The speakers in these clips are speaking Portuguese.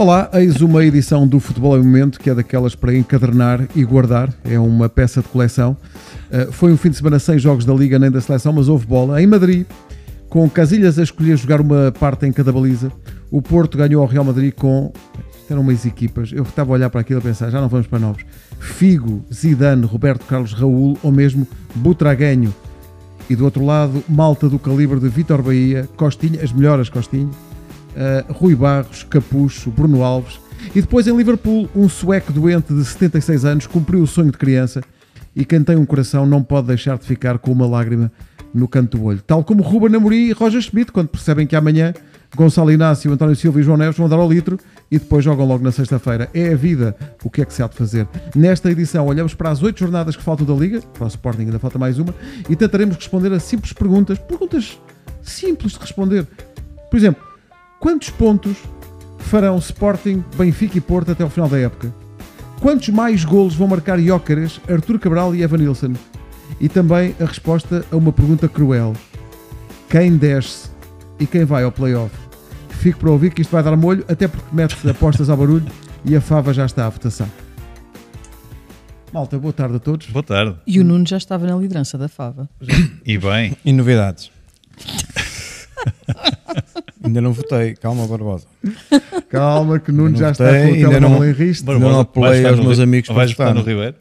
Olá, eis uma edição do Futebol em Momento que é daquelas para encadernar e guardar, é uma peça de coleção. Uh, foi um fim de semana sem jogos da Liga nem da seleção, mas houve bola em Madrid, com Casilhas a escolher jogar uma parte em cada baliza. O Porto ganhou ao Real Madrid com. Eram umas equipas, eu estava a olhar para aquilo a pensar, já não vamos para novos. Figo, Zidane, Roberto Carlos Raul ou mesmo Butraguenho. E do outro lado, malta do calibre de Vitor Bahia, Costinha, as melhoras Costinha uh, Rui Barros, Capucho, Bruno Alves. E depois em Liverpool, um sueco doente de 76 anos cumpriu o sonho de criança e quem tem um coração não pode deixar de ficar com uma lágrima no canto do olho. Tal como Ruben Amorim e Roger Schmidt, quando percebem que amanhã Gonçalo Inácio, António Silva e João Neves vão dar ao litro e depois jogam logo na sexta-feira. É a vida, o que é que se há de fazer? Nesta edição, olhamos para as oito jornadas que faltam da Liga, para o Sporting ainda falta mais uma, e tentaremos responder a simples perguntas, perguntas simples de responder. Por exemplo, Quantos pontos farão Sporting, Benfica e Porto até ao final da época? Quantos mais golos vão marcar Jócares, Artur Cabral e Evanilson? E também a resposta a uma pergunta cruel. Quem desce e quem vai ao playoff? Fico para ouvir que isto vai dar molho, até porque mete apostas ao barulho e a fava já está à votação. Malta, boa tarde a todos. Boa tarde. E o Nuno já estava na liderança da Fava. Já. E bem. E novidades. Ainda não votei. Calma, Barbosa. Calma, que Nuno já está votei, com o telemóvel em risco. Barbosa, não apelei aos meus amigos para Vais votar no Ribeiro?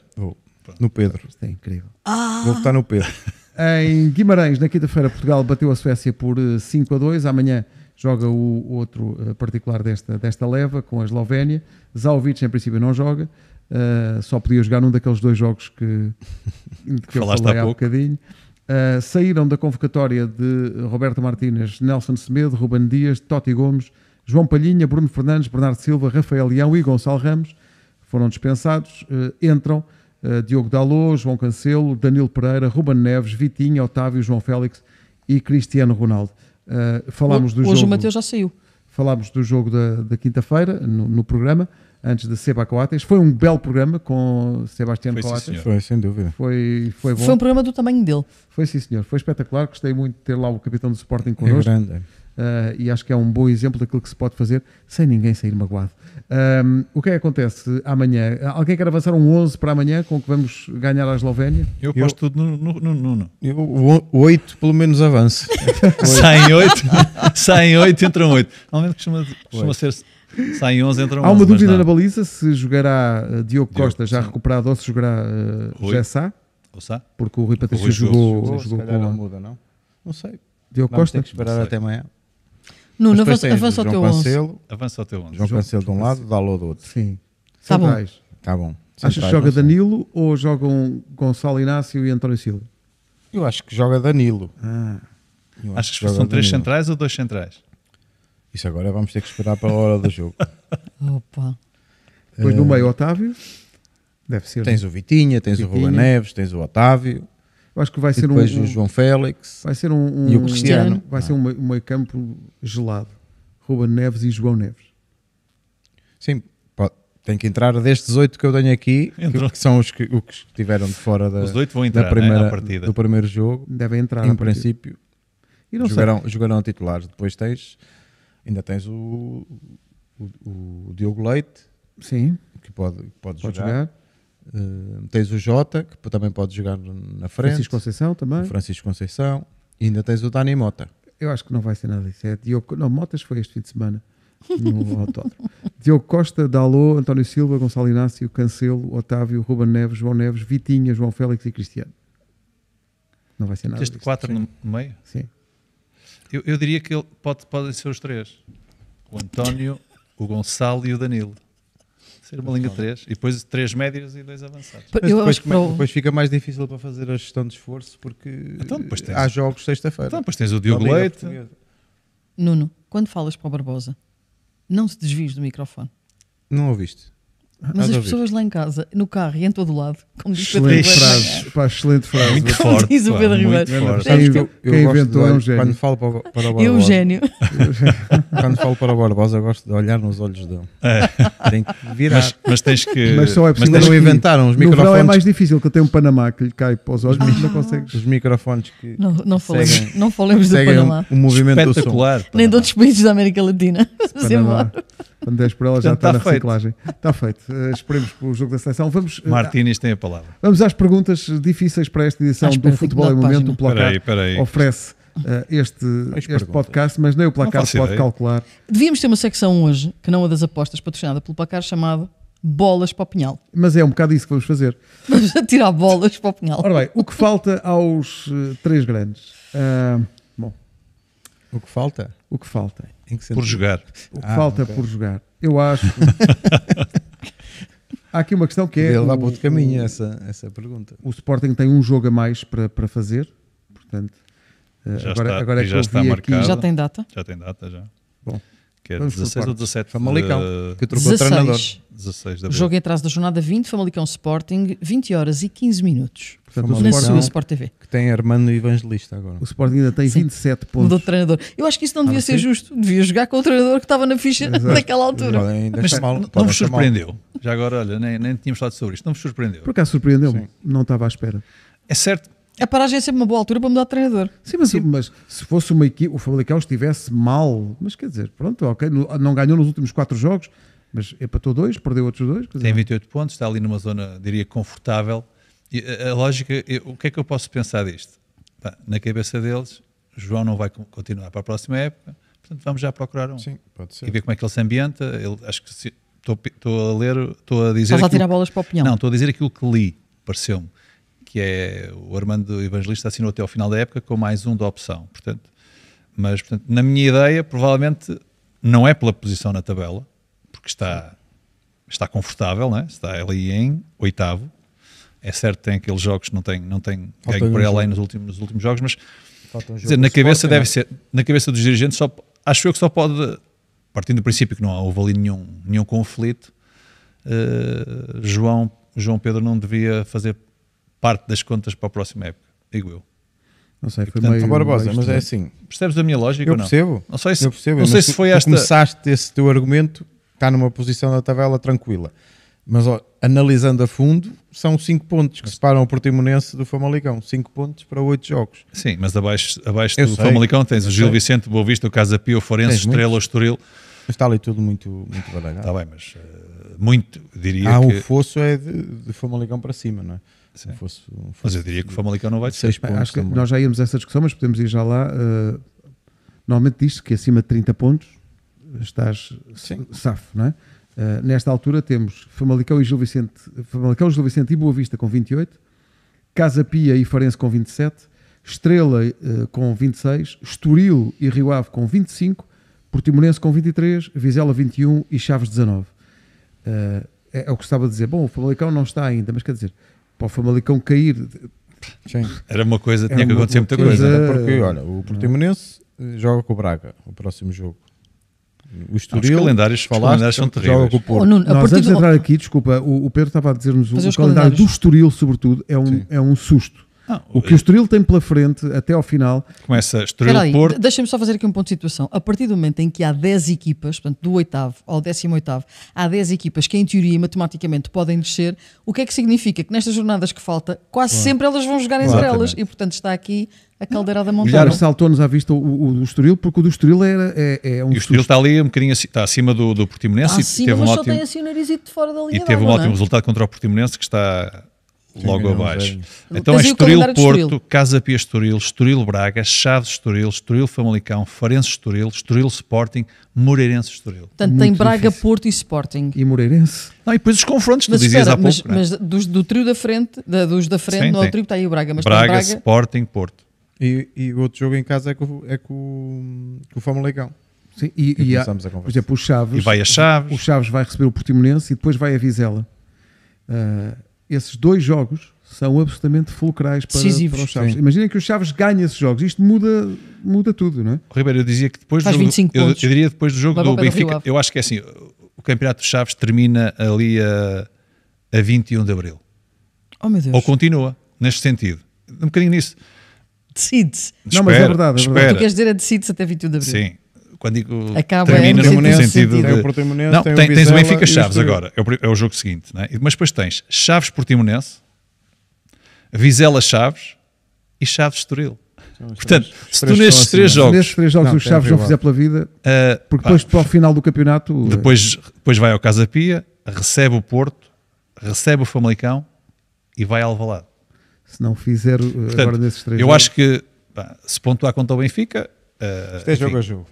No Pedro. Isto é incrível. Ah. Vou votar no Pedro. Em Guimarães, na quinta-feira, Portugal bateu a Suécia por 5 eh, a 2. Amanhã joga o outro eh, particular desta, desta leva, com a Eslovénia. Zalvic, em princípio, não joga. Uh, só podia jogar num daqueles dois jogos que, que eu falei há pouco. bocadinho. Uh, saíram da convocatória de Roberto Martínez, Nelson Semedo, Ruben Dias, Totti Gomes, João Palhinha, Bruno Fernandes, Bernardo Silva, Rafael Leão e Gonçalo Ramos. Foram dispensados. Uh, entram uh, Diogo Dalô, João Cancelo, Danilo Pereira, Ruben Neves, Vitinho, Otávio, João Félix e Cristiano Ronaldo. falámos do Hoje jogo, o Mateus já saiu. Falámos do jogo da, da quinta-feira no, no programa antes de Seba Coates. Foi um belo programa com Sebastião foi, Coates. Sim, foi, sem dúvida. Foi, foi bom. Foi um programa do tamanho dele. Foi, sim, senhor. Foi espetacular. Gostei muito de ter lá o capitão do Sporting é connosco. É grande. Uh, e acho que é um bom exemplo daquilo que se pode fazer sem ninguém sair magoado. Um, ehm, o que é que acontece amanhã? Alguém quer avançar um 11 para amanhã com que vamos ganhar a Eslovénia? Eu aposto tudo no, no, no, no. Eu, 8 pelo menos avança. Saem 8, saem 8, entram 8. Normalmente costuma, costuma ser Saem 11, entram 11. Há uma dúvida na baliza se jogará eh, Diogo Costa já sim. recuperado ou se jogará uh, Sá. Porque o Rui Patrício jogou, jogou, jogou com não muda, não? Não sei. Diogo Vamos Costa. tem que esperar até amanhã. Nuno, avança, avança, ao teu Cancelo, 11. Avança ao teu 11. João, Cancelo de um lado, Dalo do outro. Sim. Tá bom. Tá bom. Achas que joga Danilo ou jogam Gonçalo Inácio e António Silva? Eu acho que joga Danilo. Ah. que, que são três Danilo. centrais ou dois centrais? Isso agora vamos ter que esperar para a hora do jogo. Opa. Depois do eh, meio, Otávio. Deve ser. Tens né? o Vitinha, tens Vitinha. o Ruben Neves, tens o Otávio. Eu acho que vai ser depois um, o João Félix. Vai ser um, um e o Cristiano. Vai ah. ser um, um ah. meio campo gelado. Ruben Neves e João Neves. Sim, pode, tem que entrar destes oito que eu tenho aqui, que, que, são os que, os que estiveram de fora da, os oito vão entrar, da né, primeira, né, partida. do primeiro jogo. Devem entrar. Em princípio, jogarão, sei. jogarão titulares. Depois tens ainda tens o, o, o Diogo Leite, Sim. que pode, pode, pode jogar. jogar. Uh, tens o Jota, que também pode jogar na frente. Francisco Conceição também. O Francisco Conceição. E ainda tens o Dani Mota. Eu acho que não vai ser nada disso. É Diogo... Não, Motas foi este fim de semana no autódromo. Diogo Costa, Dalô, António Silva, Gonçalo Inácio, Cancelo, Otávio, Ruben Neves, João Neves, Vitinha, João Félix e Cristiano. Não vai ser nada. Teste quatro no meio? Sim. Eu, eu diria que ele pode, podem ser os três: o António, o Gonçalo e o Danilo. Ser uma linha 3 e depois três médias e dois avançados. Mas depois, como, é depois fica mais difícil para fazer a gestão de esforço porque então, tens... há jogos sexta-feira. Então, depois tens o Diogo Leite. Nuno, quando falas para o Barbosa, não se desvies do microfone. Não ouviste? Mas as pessoas lá em casa, no carro e em todo o lado, como diz excelente Pedro frase, pá, excelente frase. Muito como forte, diz o Pedro Ribeiro. Quem, eu, eu quem inventou é um gênio. Quando falo para, para o Barbosa, Eugênio. quando falo para o Barbosa, eu gosto de olhar nos olhos dele. É. Tem que virar. Mas, mas tens que. Mas só é possível. Mas não inventaram os é microfones. No é mais difícil, que eu tenho um Panamá que lhe cai para os olhos, mas ah. não consegues. Os microfones que. Não, não falemos, seguem, não falemos do Panamá. Um, um movimento espetacular. Nem de outros países da América Latina. Vamos embora. Quando deres por ela Portanto, já está, está na reciclagem. Está feito. Uh, esperemos pelo jogo da seleção. Vamos, eh, Martínez tem a palavra. Vamos às perguntas difíceis para esta edição do Futebol em Momento. O placar peraí, peraí. oferece Uh, este, este podcast, mas nem o placar pode ideia. calcular. Devíamos ter uma secção hoje, que não é a das apostas, patrocinada pelo placar, chamado Bolas para o Pinhal. Mas é um bocado isso que vamos fazer. Vamos tirar bolas para o Pinhal. Ora bem, o que falta aos uh, três grandes? Uh, o que falta? O que falta. Que por jogar. O que ah, falta okay. por jogar. Eu acho. Há aqui uma questão que é. Ele dá para outro caminho o, essa, essa pergunta. O Sporting tem um jogo a mais para, para fazer, portanto. Eh, já agora, está, agora é já está marcado. Já tem data? Já tem data, já. Bom. Que é 16 ou 17 Famalicão, de... que trocou 16. treinador. 16 de abril. Jogo em é atraso da jornada 20, Famalicão Sporting, 20 horas e 15 minutos. Portanto, na sua Sport TV. Que tem Armando Evangelista agora. O Sporting ainda tem Sim. 27 pontos. Mudou de treinador. Eu acho que isso não devia ah, ser sim? justo. Devia jogar com o treinador que estava na ficha Exato. naquela altura. Mas mal, não me surpreendeu. Já agora, olha, nem, nem tínhamos falado sobre isto. Não me surpreendeu. Por acaso surpreendeu-me. Não estava à espera. É certo a paragem é sempre uma boa altura para mudar de treinador. Sim, mas, Sim. mas se fosse uma equipe, o Famalicão estivesse mal, mas quer dizer, pronto, ok, não, não ganhou nos últimos quatro jogos, mas empatou dois, perdeu outros dois. Tem 28 pontos, está ali numa zona, diria, confortável. E a, a lógica, eu, o que é que eu posso pensar disto? na cabeça deles, João não vai continuar para a próxima época, portanto vamos já procurar um. Sim, pode ser. E ver como é que ele se ambienta. Ele, acho que estou a ler, estou a dizer. Estás a tirar bolas para o opinião. Não, estou a dizer aquilo que li, pareceu-me, que é o Armando Evangelista assinou até ao final da época com mais um da opção. Portanto, mas portanto, na minha ideia, provavelmente não é pela posição na tabela porque está, está confortável, né? está ali em oitavo. É certo, tem aqueles jogos que não tem, não tem não ganho por ela aí nos últimos, nos últimos jogos, mas um dizer, na cabeça Sporting, é? deve é? ser, na cabeça dos dirigentes, só, acho eu que só pode, partindo do princípio que não houve ali nenhum, nenhum conflito, uh, João, João Pedro não devia fazer parte das contas para a próxima época, digo eu. Não sei, foi portanto, meio, Barbosa, mas é, é assim. Percebes a minha lógica? Eu percebo. Não? não sei se, eu percebo, não sei se foi esta. Começaste esse teu argumento está numa posição da tabela tranquila. Mas ó, analisando a fundo, são 5 pontos que separam o Portimonense do Famalicão. 5 pontos para 8 jogos. Sim, mas abaixo, abaixo do sei, Famalicão tens o Gil Vicente, Boa Vista, o Casa Pio, Forense, tens Estrela, muitos. Estoril. Mas está ali tudo muito, muito baralhado. Está bem, mas uh, muito, diria ah, que... o fosso é de, de Famalicão para cima, não é? Sim. Um fosso, um fosso mas eu diria que o Famalicão não vai descer. Seis Acho que também. nós já íamos a essa discussão, mas podemos ir já lá. Uh, normalmente diz-se que acima de 30 pontos estás Sim. safo, não é? Uh, nesta altura temos Famalicão e Gil Vicente, Famalicão, Gil Vicente e Boa Vista com 28, Casa Pia e Farense com 27, Estrela uh, com 26, Estoril e Rio Ave com 25, Portimonense com 23, Vizela 21 e Chaves 19. Uh, eh, é, é, o que estava a dizer. Bom, o Famalicão não está ainda, mas quer dizer, para o Famalicão cair... Sim. Era uma coisa, é tinha que acontecer muita coisa. coisa. Porque, olha, o é? Portimonense joga com o Braga, o próximo jogo. O Estoril, os calendários, falaste, os calendários são terríveis. Oh, Nuno, Nós antes de do... entrar aqui, desculpa, o, o Pedro estava a dizer-nos o, calendário do Estoril, sobretudo, é um, é um susto. Não, o que o eh, Estoril tem pela frente até ao final. Começa Estoril Peraí, Porto. Deixa-me só fazer aqui um ponto de situação. A partir do momento em que há 10 equipas, portanto, do oitavo ao 18, há 10 equipas que, em teoria e matematicamente, podem descer, o que é que significa? Que nestas jornadas que falta, quase sempre elas vão jogar em elas E, portanto, está aqui a caldeira da montanha. Já saltou-nos à vista o, o, Estoril, porque o do Estoril era, é, é um... E o Estoril está ali um bocadinho está acima do, do Portimonense. Está acima, e teve um ótimo, só tem assim o narizito de fora da linha E teve um ótimo é? resultado contra o Portimonense, que está logo Sim, abaixo. É então Mas é Estoril Porto, Estoril? Casa Pia Estoril, Estoril Braga, Chaves Estoril, Estoril Famalicão, Farense Estoril, Estoril Sporting, Moreirense Estoril. Portanto, Muito tem Braga, difícil. Porto e Sporting. E Moreirense. Não, e depois os confrontos, mas tu dizias espera, há pouco. Mas, é? mas dos, do trio da frente, da, dos da frente, não é o trio, está aí o Braga. Mas Braga, Braga... Sporting, Porto. E, e outro jogo em casa é com, é com, com o Famalicão. Sim, e, e, e há, por exemplo, o Chaves. E vai a Chaves. O Chaves vai receber o Portimonense e depois vai a Vizela. Uh, esses dois jogos são absolutamente fulcrais para, para os Chaves. Sim. Imaginem que os Chaves ganhem esses jogos. Isto muda, muda tudo, não é? Ribeiro, eu dizia que depois Faz do jogo, eu, eu, diria depois do jogo do Benfica, eu acho que é assim, o campeonato dos Chaves termina ali a, a 21 de Abril. Oh, meu Deus. Ou continua, neste sentido. Um bocadinho nisso. Decide-se. Não, mas é verdade. É verdade. Espera. Tu queres dizer é decide-se até 21 de Abril. Sim quando digo Acaba termina é, no, sentido, sentido. de... Tem o não, tem, tem o tens o Benfica Chaves agora, é o, é o, jogo seguinte, mas é? depois tens Chaves Portimonense, Vizela Chaves e Chaves Estoril. Portanto, se tu nestes assim, três é? jogos. Nestes três jogos não, os Chaves não fizer pela vida, uh, porque depois pá, para o final do campeonato. Depois, depois vai ao Casa Pia, recebe o Porto, recebe o Famalicão e vai ao Alvalade. Se não fizer eh, Portanto, agora nesses três Eu jogos. acho que pá, se pontuar contra o Benfica. Uh, é jogo a jogo.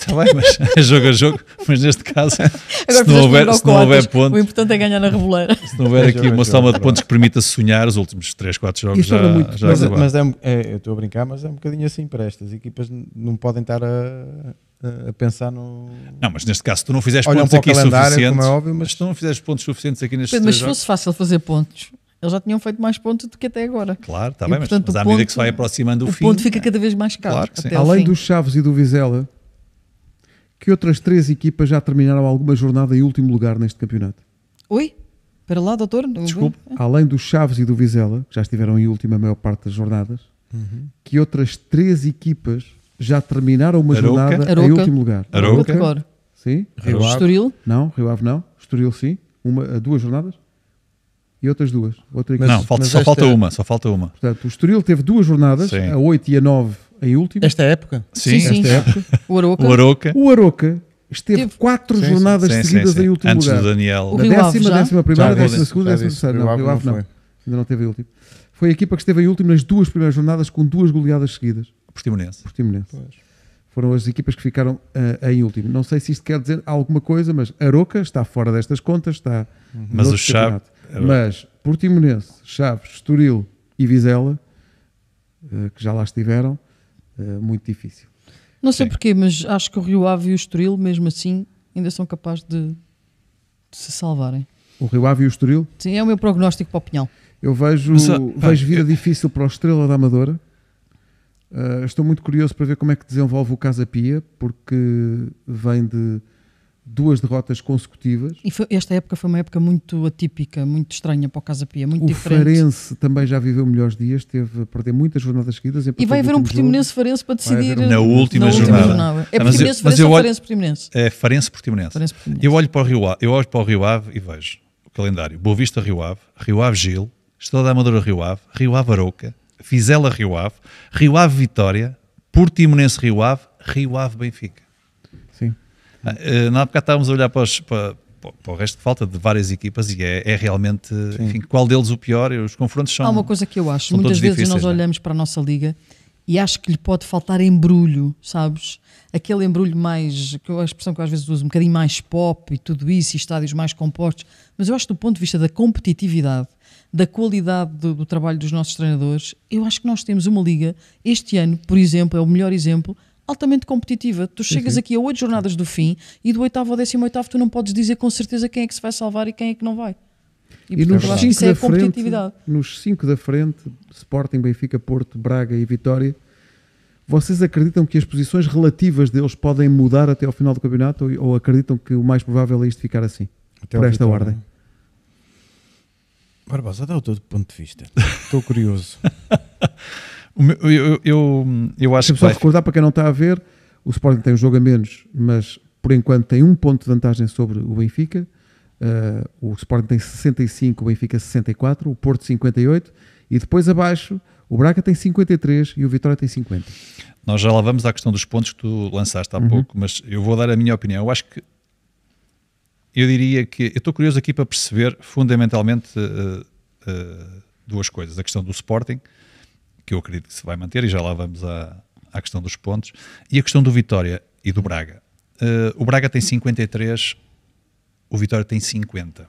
Está bem, mas é jogo a jogo. Mas neste caso, Agora se não, houver, se não houver pontos. O importante é ganhar na reboleira. Se não houver é aqui uma soma de é pontos que permita sonhar os últimos 3, 4 jogos, é já, muito, já mas, é, mas é, é, eu estou a brincar, mas é um bocadinho assim para estas equipas não podem estar a, a pensar no. Não, mas neste caso, tu não fizeres pontos aqui suficientes. É óbvio, mas... tu não fizeres pontos suficientes aqui neste Mas se jogos. fosse fácil fazer pontos, eles já tinham feito mais pontos do que até agora. Claro, está bem, portanto, mas, mas à ponto, medida que se vai aproximando o, o fim. O ponto fica cada vez mais caro. Claro Além dos Chaves e do Vizela que outras três equipas já terminaram alguma jornada em último lugar neste campeonato? Oi? Para lá, doutor? Desculpe. Além dos Chaves e do Vizela, que já estiveram em última maior parte das jornadas, uhum. que outras três equipas já terminaram uma Aroca? jornada Aroca. em último lugar? Arouca Aroca. Sim. Rio Ave. Estoril? Não, Rio Ave não. Estoril sim. Uma, duas jornadas? e outras duas. Outra mas, não, falta, só esta... falta é- uma, só falta uma. Portanto, o Estoril teve duas jornadas, Sim. a 8 e a 9 a última. Esta época? Sim, sim, sim. Época. O Aroca. O Aroca. O Aroca esteve Teve. quatro sim, jornadas sim, seguidas em último Antes lugar. Antes do Daniel. na décima, Alves décima primeira, décima segunda, décima terceira. Não, Rio Ave não. Ainda não teve a última. Foi a equipa que esteve em último nas duas primeiras jornadas com duas goleadas seguidas. Portimonense. Portimonense. Pois foram as equipas que ficaram uh, em último. Não sei se isto quer dizer alguma coisa, mas Aroca está fora destas contas, está uhum. mas o Chaves, mas Portimonense, Chaves, Estoril e Vizela, uh, que já lá estiveram, eh, muito difícil. Não sei Sim. porquê, mas acho que o Rio Ave e o Estoril, mesmo assim, ainda são capazes de, de se salvarem. O Rio Ave e o Estoril? Sim, é o meu prognóstico para o Pinhal. Eu vejo, mas, ah, vejo vida difícil para o Estrela da Amadora. Uh, estou muito curioso para ver como é que desenvolve o Casa Pia, porque vem de duas derrotas consecutivas. E foi, esta época foi uma época muito atípica, muito estranha para o Casa Pia, muito o diferente. O Farense também já viveu melhores dias, teve a perder muitas jornadas seguidas. E vai haver um Portimonense-Farense para decidir um... na, última, na jornada. jornada. É Portimonense-Farense ou Farense-Portimonense? É Farense-Portimonense. Eu olho para o Rio Ave, eu olho para o Rio Ave e vejo o calendário. Boa Vista Rio Ave, Rio Ave Gil, Estrada da Amadora Rio Ave, Rio Ave Aroca, Fizela Rio Ave, Rio Ave Vitória, Portimonense Rio Ave, Rio Ave Benfica. Ah, eh, não época estávamos a olhar para, os, para, para o resto de falta de várias equipas e é, é realmente, Sim. enfim, qual deles o pior? Os confrontos são. Há uma coisa que eu acho, muitas vezes nós é? olhamos para a nossa liga e acho que lhe pode faltar embrulho, sabes? Aquele embrulho mais, que a expressão que eu às vezes uso, um bocadinho mais pop e tudo isso, e estádios mais compostos, mas eu acho que do ponto de vista da competitividade, da qualidade do, do trabalho dos nossos treinadores, eu acho que nós temos uma liga, este ano, por exemplo, é o melhor exemplo, altamente competitiva. Tu chegas uhum. aqui a oito jornadas do fim e do oitavo ao décimo oitavo tu não podes dizer com certeza quem é que se vai salvar e quem é que não vai. E, e nos cinco isso é competitividade. Frente, nos cinco da frente, Sporting, Benfica, Porto, Braga e Vitória, vocês acreditam que as posições relativas deles podem mudar até ao final do campeonato ou, ou acreditam que o mais provável é isto ficar assim? Até por esta Vitória. ordem? Barbosa, dá o teu ponto de vista. Estou curioso. eu, eu, eu, acho é só recordar para quem não está a ver, o Sporting tem um jogo a menos, mas por enquanto tem um ponto de vantagem sobre o Benfica. Uh, o Sporting tem 65, o Benfica 64, o Porto 58 e depois abaixo o Braga tem 53 e o Vitória tem 50. Nós já lá vamos à questão dos pontos que tu lançaste há uhum. pouco, mas eu vou dar a minha opinião. Eu acho que eu diria que eu estou curioso aqui para perceber fundamentalmente uh, uh, duas coisas: a questão do Sporting que eu acredito que se vai manter, e já lá vamos à, à questão dos pontos, e a questão do Vitória e do Braga. Uh, o Braga tem 53, o Vitória tem 50. Uh,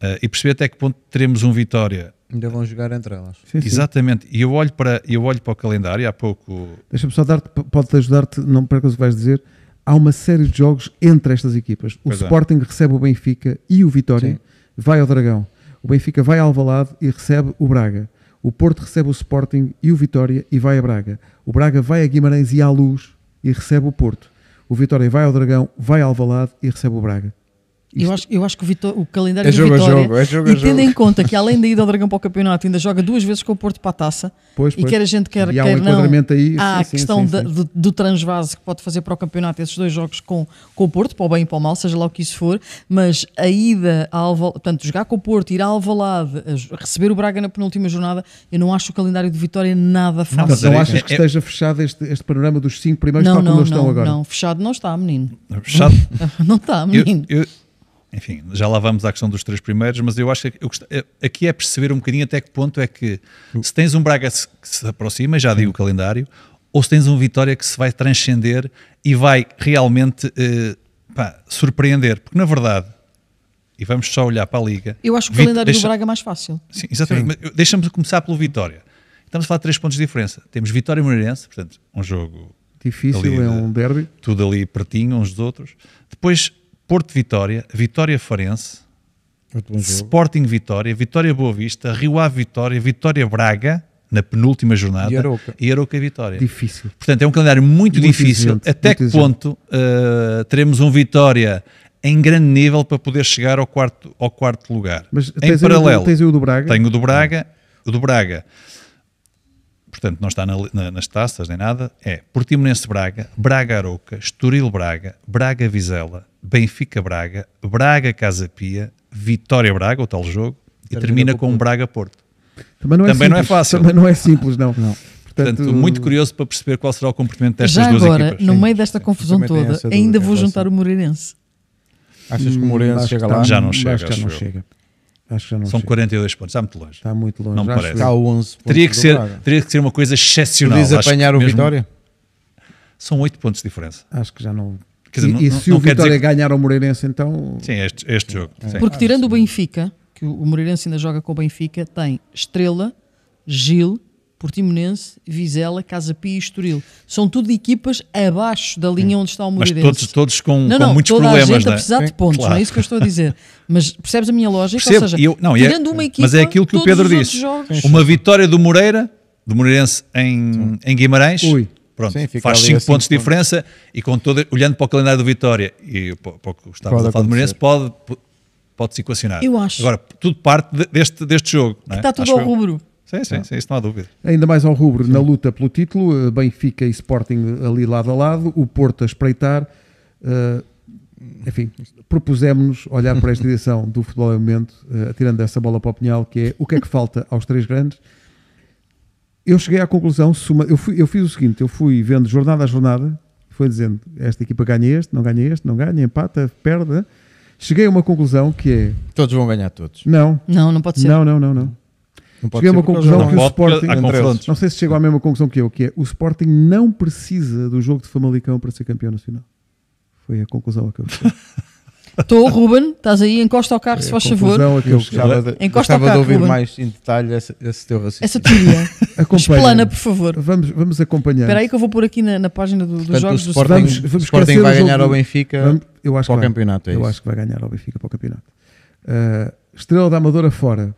eh, e perceber até que ponto teremos um Vitória. Ainda vão jogar entre elas. Sim, Exatamente. Sim. E eu olho, para, eu olho para o calendário, há pouco. Deixa-me só dar-te, pode-te ajudar-te, não percas o que vais dizer. Há uma série de jogos entre estas equipas. O pois é. Sporting é. recebe o Benfica e o Vitória sim. vai ao Dragão. O Benfica vai ao Alvalade e recebe o Braga. O Porto recebe o Sporting e o Vitória e vai a Braga. O Braga vai a Guimarães e à Luz e recebe o Porto. O Vitória vai ao Dragão, vai ao Alvalade e recebe o Braga. Eu acho, eu acho que o, Vitor, o calendário é jogo Vitória, a jogo, é jogo e tendo jogo. em conta que além da ida ao Dragão para o campeonato, ainda joga duas vezes com o Porto para a taça, pois, pois. e quer a gente quer, e há quer um não, aí, há sim, a questão sim, sim, do transvase que pode fazer para o campeonato esses dois jogos com, com o Porto, para o bem e para o mal, seja lá o que isso for, mas a ida a Alva, portanto, jogar com o Porto, ir a Alvalade, receber o Braga na penúltima jornada, eu não acho o calendário de Vitória nada fácil. Mas não achas é, que é, é- esteja fechado este, este panorama dos cinco primeiros não, tal como não, não, estão agora? Não, fechado não está, menino. Fechado? não está, menino. Eu, eu, enfim, já lá vamos à questão dos três primeiros, mas eu acho que eu eh, aqui é perceber um bocadinho até que ponto é que hum. se tens um Braga que se aproxima, já digo hum. o calendário, ou se tens um Vitória que se vai transcender e vai realmente eh, pá, surpreender, porque na verdade e vamos só olhar para a Liga. Eu acho que o Vit... calendário Deixa... do Braga é mais fácil. Sim, exatamente. Deixa-me começar pelo Vitória. Estamos a falar de três pontos de diferença. Temos Vitória e Moreirense, portanto, um jogo difícil, ali, é um derby. Tudo ali pertinho uns dos outros. Depois Porto Vitória, Vitória Forense, Sporting Vitória, Vitória Boa Vista, Rio Ave Vitória, Vitória Braga, na penúltima jornada, e Aroca, e Aroca Vitória. Difícil. Portanto, é um calendário muito, muito difícil. Exigente, Até muito que exigente. ponto uh, teremos um Vitória em grande nível para poder chegar ao quarto, ao quarto lugar? Mas em paralelo, o, tens o do Braga? Tenho o do Braga. O do Braga portanto não está na, na, nas taças nem nada, é Portimonense Braga, Braga Aroca, Estoril Braga, Braga Vizela, Benfica-Braga, Braga-Casa Pia, Vitória-Braga, o tal jogo, e termina, com um Braga-Porto. Também, não é, também não é, fácil. Também não é simples, não. não. Portanto, Portanto, muito curioso para perceber qual será o comportamento destas já duas agora, equipas. no meio desta confusão toda, ainda vou juntar o Moreirense. Achas que o Moreirense hum, chega lá? Já não chega. Acho que já não chega. Acho que já não São chega. 42 pontos, está muito longe. Está muito longe. Não já parece. Está é 11 teria que, ser, teria que ser uma coisa excepcional. Podias apanhar o Vitória? São 8 pontos de diferença. Acho que já não Quer dizer, e, não, e se não, o Vitória ganhar ao Moreirense, então. Sim, este, este jogo. Porque ah, tirando ah, o Benfica, que o Moreirense ainda joga com o Benfica, tem Estrela, Gil, Portimonense, Vizela, Casa Pia e Estoril. São tudo equipas abaixo da linha onde está o Moreirense. Mas todos, todos com, não, não, com muitos toda problemas, a gente não é? a precisar de pontos, claro. não é isso que eu estou a dizer. Mas percebes a minha lógica? Percebo, Ou seja, eu, não, é- tirando é, uma equipa, mas é aquilo que o Pedro disse. Jogos... Uma vitória do Moreira, do Moreirense em, em Guimarães, Ui. Pronto, Sim, faz 5 pontos, assim, pontos de diferença e com todo, olhando para o calendário do Vitória e para o que estava a falar do Moreirense, pode, pode se equacionar. Eu acho. Agora, tudo parte deste, deste jogo. É? Está tudo acho ao eu. rubro. Sim, sim, sem sim, isso não há dúvida. Ainda mais ao rubro, sim. na luta pelo título, eh, Benfica e Sporting ali lado a lado, o Porto a espreitar. Uh, enfim, propusemos-nos olhar para esta direção do futebol em momento, uh, eh, atirando essa bola para o pinhal, que é o que é que falta aos três grandes eu cheguei à conclusão, eu, fui, eu fiz o seguinte, eu fui vendo jornada a jornada, foi dizendo, esta equipa ganha este, não ganha este, não ganha, empata, perde. Cheguei a uma conclusão que é... Todos vão ganhar todos. Não. Não, não pode ser. Não, não, não, não. não cheguei a uma conclusão que o Sporting... Não sei se chegou à mesma conclusão que eu, que é o Sporting não precisa do jogo de Famalicão para ser campeão nacional. Foi a conclusão a que eu cheguei. Estou, Ruben, estás aí, encosta ao carro, se é faz favor. Não, é ao carro. estava de, ouvir mais em detalhe esse, esse teu raciocínio. Essa teoria. Explana, por favor. Vamos, vamos acompanhar. Espera aí que eu vou pôr aqui na, na página do, dos jogos Sporting, do Sporting. Vamos, vamos Sporting vai ganhar ao Benfica vamos, eu acho para o vai, campeonato. É eu acho que vai ganhar ao Benfica para o campeonato. Uh, Estrela da Amadora fora.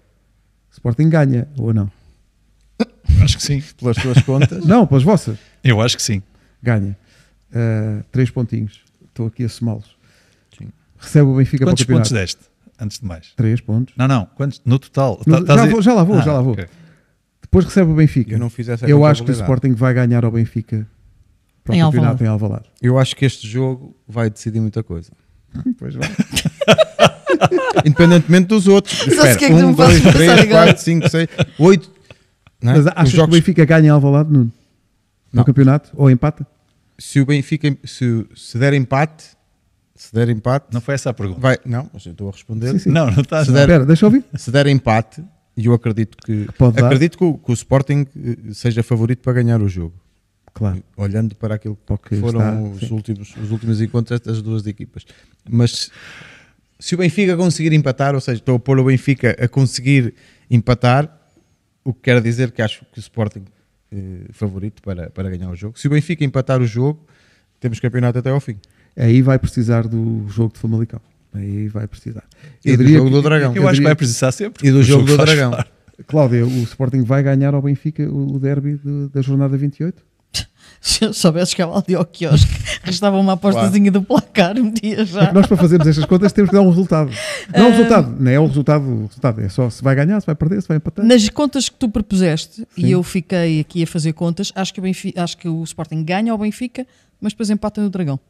Sporting ganha ou não? Acho que sim. Pelas tuas contas? não, pelas vossas. Eu acho que sim. Ganha. Uh, três pontinhos. Estou aqui a somá-los recebe o Benfica Quantos para o campeonato. Quantos pontos deste, antes de mais? Três pontos. Não, não, quantos? No total. No, tá, já, vou, já, lá vou, ah, já lá vou. Okay. Depois recebe o Benfica. Eu não fiz essa Eu acho que o Sporting vai ganhar ao Benfica para o em campeonato Alvalade. em Alvalade. Eu acho que este jogo vai decidir muita coisa. Hum, pois vai. Independentemente dos outros. Espera, que é que um, dois, três, quatro, cinco, seis, oito. É? Mas achas jogos... que o Benfica ganha em Alvalade, Nuno? No não. campeonato? Ou empata? Se o Benfica se, se der empate, se der empate. Não foi essa a pergunta. Vai, não, mas eu estou a responder. Sim, sim. Não, não estás. Se der, Espera, deixa eu ouvir. Se der empate, e eu acredito que. que acredito que o, que o, Sporting eh, seja favorito para ganhar o jogo. Claro. Olhando para aquilo que foram está, os, últimos, os últimos encontros das duas equipas. Mas se o Benfica conseguir empatar, ou seja, estou a pôr o Benfica a conseguir empatar, o que quer dizer que acho que o Sporting é favorito para, para ganhar o jogo. Se o Benfica empatar o jogo, temos campeonato até ao fim aí vai precisar do jogo de Famalicão. Aí vai precisar. Eu e do jogo que, do Dragão. Eu, eu, acho que vai precisar sempre. E do jogo, jogo do Dragão. Par. Cláudia, o Sporting vai ganhar ao Benfica o derby de, da jornada 28? Se eu soubesse que ela ao é quiosque, restava uma apostazinha do placar um dia já. É nós, para fazermos estas contas, temos que dar um resultado. Não é um ah, resultado, não é o resultado, resultado é só se vai ganhar, se vai perder, se vai empatar. Nas contas que tu propuseste, Sim. e eu fiquei aqui a fazer contas, acho que o, Benfica, acho que o Sporting ganha ao Benfica, mas depois empata no Dragão.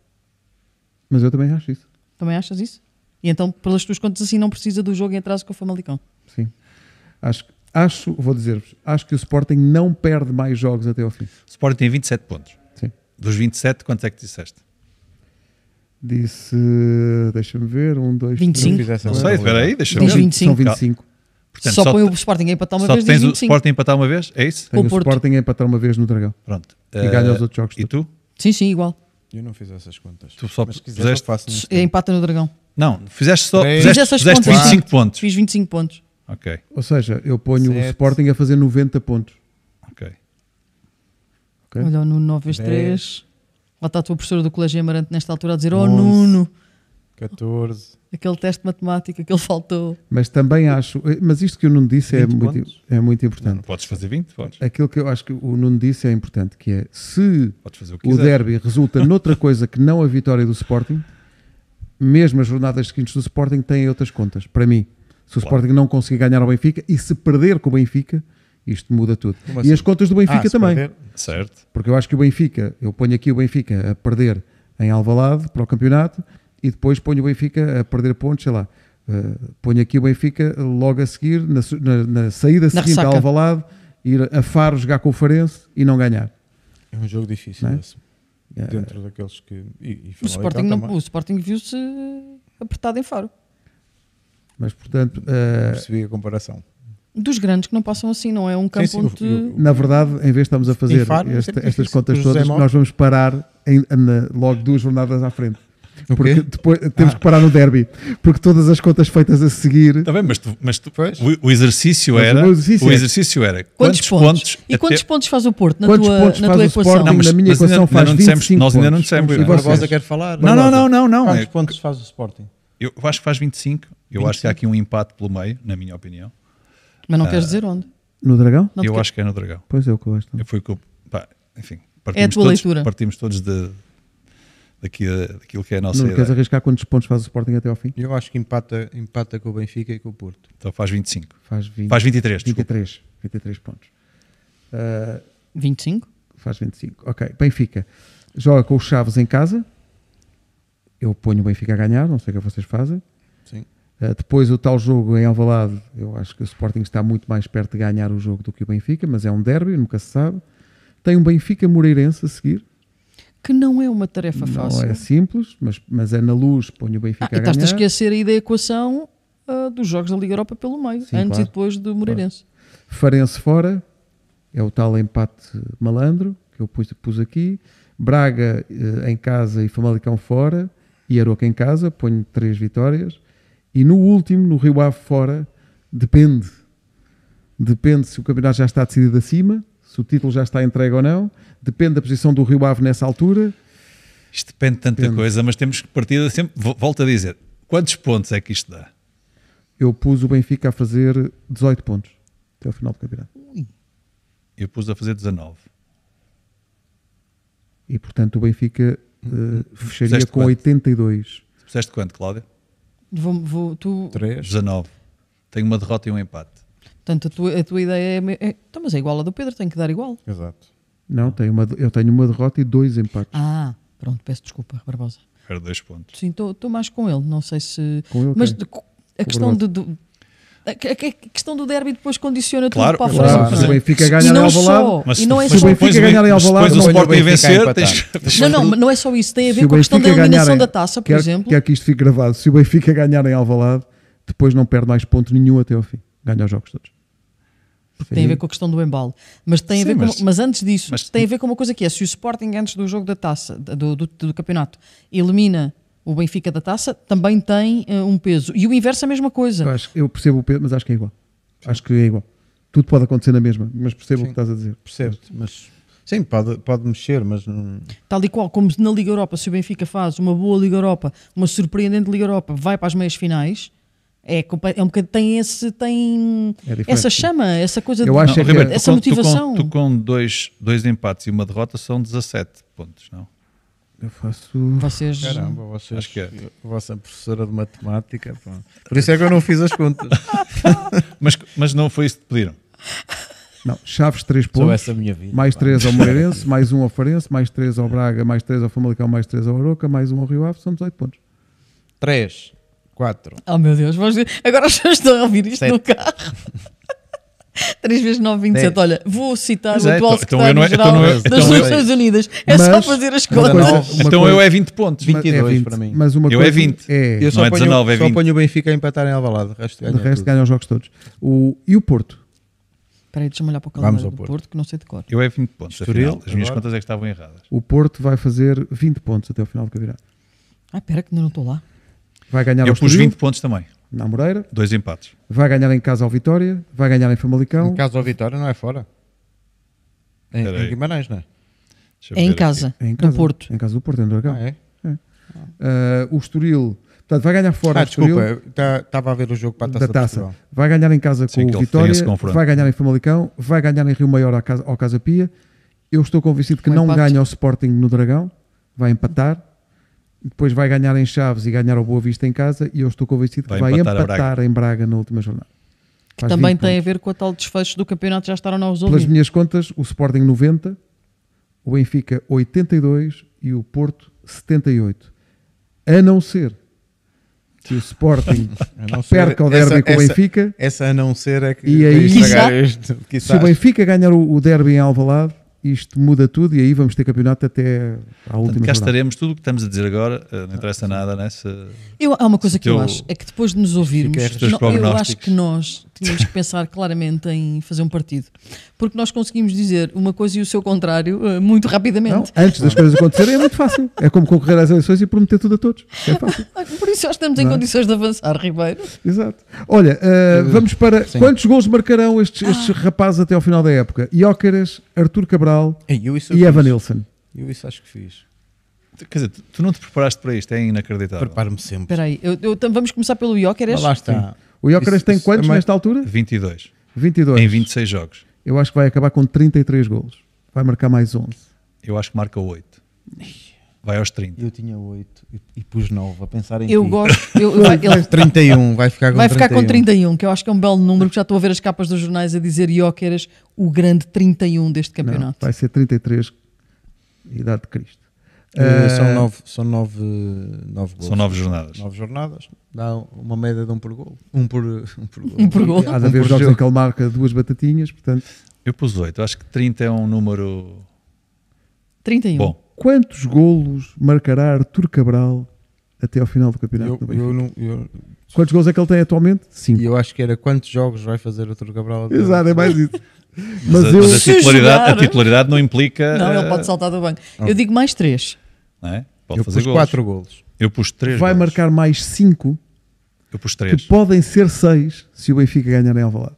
Mas eu também acho isso. Também achas isso? E então, pelas tuas contas, assim não precisa do jogo em atraso com o Famalicão. Sim. Acho, acho vou dizer-vos, acho que o Sporting não perde mais jogos até ao fim. O Sporting tem 27 pontos. Sim. Dos 27, quantos é que disseste? Disse, deixa-me ver, um, dois, 25. três. Não sei, espera aí, deixa-me ver. 25. São 25. Portanto, só, só põe o Sporting a empatar uma só vez. Só tens o Sporting a empatar uma vez? É isso? Tenho o, o Sporting a empatar uma vez no Dragão. Pronto. E uh, ganha eh, os outros jogos. E tu? Sim, sim, igual. Eu não fiz essas contas. Tu só quiseres, fizeste, eu É empata no dragão. Não, fizeste só Três. fizeste, fizeste contas. 25 pontos. Fiz 25 pontos. Ok, Ou seja, eu ponho o Sporting a fazer 90 pontos. ok. Ok? Olha o Nuno 9 x 3. Lá está a tua professora do Colégio Amarante nesta altura a dizer: Oh Nuno, 14. Aquele teste de matemática que ele faltou. Mas também acho. Eh, mas isto que o Nuno disse é muito, é muito importante. Não, podes fazer 20? Podes. Aquilo que eu acho que o Nuno disse é importante, que é se o, o derby resulta noutra coisa que não a vitória do Sporting, mesmo as jornadas seguintes do Sporting têm outras contas. Para mim, se o claro. Sporting não conseguir ganhar ao Benfica e se perder com o Benfica, isto muda tudo. Como e assim? as contas do ah, Benfica ah, também. Perder, certo. Porque eu acho que o Benfica, eu ponho aqui o Benfica a perder em Alvalade para o campeonato e depois ponho o Benfica a perder pontos, sei lá. Uh, ponho aqui o Benfica logo a seguir, na, na, na saída na seguinte ressaca. a Alvalade, ir a Faro jogar com o Farense e não ganhar. É um jogo difícil é? esse. Dentro uh, daqueles que. E, e o, Sporting não, o Sporting viu-se eh, apertado em Faro. Mas portanto. Uh, percebi a comparação dos grandes que não passam assim, não é um campo sim, sim, onde... eu, eu, Na verdade, em vez de estamos a fazer Faro, este, estas contas todas, nós vamos parar em, em, logo duas jornadas à frente. Porque depois temos ah. que parar no derby, porque todas as contas feitas a seguir. Está bem, mas, tu, mas tu, o, o, exercício mas era. O exercício, o é- exercício era quantos, quantos pontos? pontos e quantos pontos faz o Porto na quantos tua, pontos na faz tua o equação? Sporting, não, mas, na minha mas equação ainda, faz ainda 25 Nós ainda não dissemos. E Barbosa quer falar. Não, não, não, não, não. Quantos é, pontos faz o Sporting? Eu, eu, acho que faz 25. Eu 25. acho que há aqui um empate pelo meio, na minha opinião. Mas não ah, queres dizer onde? No Dragão? Não eu acho que é no Dragão. Pois é, o que eu acho. Foi o que enfim, é partimos todos, Partimos todos de daquilo que é a nossa não, ideia. Queres arriscar quantos pontos faz o Sporting até ao fim? Eu acho que empata, empata com o Benfica e com o Porto. Então faz 25. Faz, 20, faz 23, 23, 23 pontos. Uh, ah, 25? Faz 25, ok. Benfica joga com os Chaves em casa. Eu ponho o Benfica a ganhar, não sei o que vocês fazem. Sim. Uh, depois o tal jogo em Alvalade, eu acho que o Sporting está muito mais perto de ganhar o jogo do que o Benfica, mas é um derby, nunca se sabe. Tem um Benfica Moreirense a seguir, que não é uma tarefa não fácil. Não é simples, mas, mas é na luz, põe o Benfica ah, a ganhar. estás a esquecer aí da equação uh, dos jogos da Liga Europa pelo meio, Sim, antes claro. e depois do Moreirense. Claro. Farense fora, é o tal empate malandro, que eu pus, pus aqui. Braga uh, em casa e Famalicão fora. E Aroca em casa, ponho três vitórias. E no último, no Rio Ave fora, depende. Depende se o campeonato já está decidido acima, se o título já está entregue ou não Depende da posição do Rio Ave nessa altura? Isto depende de tanta depende. coisa, mas temos que partir sempre. Volto a dizer, quantos pontos é que isto dá? Eu pus o Benfica a fazer 18 pontos até o final do campeonato. Eu pus a fazer 19. E portanto o Benfica uh, fecharia com quanto? 82. Puseste quanto, Cláudia? Vou, vou, tu... 3. 19. Tenho uma derrota e um empate. Portanto, a tua, a tua ideia é. é- então, mas é igual à do Pedro, tem que dar igual. Exato. Não, tenho uma, eu tenho uma derrota e dois empates. Ah, pronto, peço desculpa, Barbosa. Era dois pontos. Sim, estou mais com ele, não sei se. Com ele, Mas de, a com questão de, de a, questão do derby depois condiciona claro, tudo para a frente. Claro, o Benfica ganhar em Alvalade, mas e não é só, se o Benfica ganhar em Alvalade, depois o Sporting vencer, tens, não, não, não é só isso, tem a ver com a questão da eliminação em, da taça, por quer, exemplo. Quero que isto fique gravado, se o Benfica ganhar em Alvalade, depois não perde mais ponto nenhum até ao fim, ganha os jogos todos porque Sim. tem a ver com a questão do embalo. Mas tem Sim, a ver com, mas antes disso, mas, tem a ver com uma coisa que é: se o Sporting, antes do jogo da taça, do, do, do campeonato, elimina o Benfica da taça, também tem uh, um peso. E o inverso é a mesma coisa. Eu, acho, eu percebo o peso, mas acho que é igual. Sim. Acho que é igual. Tudo pode acontecer na mesma, mas percebo o que estás a dizer. Percebo, mas. Sim, pode, pode mexer, mas não. Tal e qual, como na Liga Europa, se o Benfica faz uma boa Liga Europa, uma surpreendente Liga Europa, vai para as meias finais, é, é um bocadinho, tem, esse, tem é essa chama, essa coisa eu de, acho é não, que Roberto, essa tu, motivação. Tu com, tu com, dois, dois empates e uma derrota são 17 pontos, não? Eu faço. Vocês. Caramba, vocês. Acho que é. vossa professora de matemática. Pô. Por isso é que eu não fiz as contas. mas, mas não foi isso que te pediram? Não, Chaves 3 pontos, Essa minha vida, mais 3 ao Moreirense, mais 1 ao Farense, mais 3 ao Braga, mais 3 ao Famalicão, mais 3 ao Aroca, mais 1 ao Rio Ave, são 18 pontos. 3? 4. Oh meu Deus, vou... agora já estou a ouvir isto Sete. no carro. 3 vezes 9, 27. Dez. Olha, vou citar mas é, o atual então, então é- secretário-geral então, é- então, então, das Nações Unidas. É mas, só fazer as contas. Não, então coisa, eu é 20 pontos, 22 é 20, para mim. Mas uma eu coisa, é 20. É, eu só, não é 19, ponho, é 20. só ponho o Benfica a empatar em Alvalade. O resto ganha, resto ganham os jogos todos. O, e o Porto? Espera aí, deixa-me olhar para o calendário Vamos Porto. do Porto, que não sei de cor. Eu é 20 pontos, Estoril, afinal. As minhas contas é que estavam erradas. O Porto vai fazer 20 pontos até o final do campeonato. Ah, espera que ainda não estou lá. Vai ganhar Eu pus Estoril, 20 pontos também. Na Moreira. Dois empates. Vai ganhar em casa ao Vitória. Vai ganhar em Famalicão. Em casa ao Vitória não é fora. Em, em Guimarães, não é? É em casa, é em casa, do Porto. Em casa do Porto, em Dragão. Ah, é? é. Uh, o Estoril... Portanto, vai ganhar fora. Ah, desculpa, estava a ver o jogo para a taça. Da taça. Vai ganhar em casa Sim, com o Vitória, vai ganhar em Famalicão, vai ganhar em Rio Maior ao Casa, ao casa Pia. Eu estou convencido que um não empate. ganha o Sporting no Dragão, vai empatar depois vai ganhar em Chaves e ganhar ao Boa Vista em casa e eu estou convencido que vai empatar, empatar em Braga na última jornada. que também tem pontos. a ver com a tal desfecho do campeonato já estarão na outros. Pelas minhas contas, o Sporting 90, o Benfica 82 e o Porto 78. A não ser que o Sporting perca o derby essa, com o Benfica. Essa, essa a não ser é que e aí, este, se o Benfica ganhar o, o derby em Alvalade, isto muda tudo e aí vamos ter campeonato até à última Portanto, cá estaremos, tudo o que estamos a dizer agora eh, não ah, interessa nada, né? Se, eu, há uma coisa que eu, eu, acho, é que depois de nos ouvirmos, não, eu acho que nós tínhamos que pensar claramente em fazer um partido. Porque nós conseguimos dizer uma coisa e o seu contrário eh, muito rapidamente. Não, antes das coisas acontecerem é muito fácil. É como concorrer às eleições e prometer tudo a todos. É fácil. Por isso já estamos em Não. É? condições de avançar, Ribeiro. Exato. Olha, uh, vamos para Sim. quantos gols marcarão estes, ah. estes ah. rapazes até ao final da época? Iócaras, Artur Cabral eu eu e Eu isso acho que fiz. Quer dizer, tu não te preparaste para isto, é inacreditável. Preparo-me sempre. Espera aí, eu, eu, vamos começar pelo Jokeres. Lá está. O Gyökeres tem quantos é nesta altura? 22. 22. Em 26 jogos. Eu acho que vai acabar com 33 golos. Vai marcar mais 11. Eu acho que marca 8. Vai aos 30. Eu tinha 8 e pus 9 a pensar em Eu ti. gosto. Eu, eu, ele, 31, vai ficar com Vai ficar 31. com 31, que eu acho que é um belo número, que já estou a ver as capas dos jornais a dizer Ióqueras, o grande 31 deste campeonato. Não, vai ser 33, idade de Cristo são eh, nove, são nove, nove gols. São nove jornadas. Nove jornadas. Dá uma média de um por gol. Um por, um por gol. Um por gol. Há de haver um jogos jogo. em que ele marca duas batatinhas, portanto. Eu pus oito. Acho que 30 é um número... 31. Bom. Quantos golos marcará Artur Cabral até ao final do campeonato? Eu, do eu não, eu... Quantos gols é que ele tem atualmente? Cinco. E eu acho que era quantos jogos vai fazer Artur Cabral até Exato, é mais isso. mas, mas, eu... mas a, titularidade, a, titularidade, não implica... Não, ele eh, pode saltar do banco. Eu digo mais três. É? Pode eu fazer pus 4 quatro golos. Eu pus três. Vai golos. marcar mais 5. Eu pus três. Que podem ser 6 se o Benfica ganhar em Alvalade.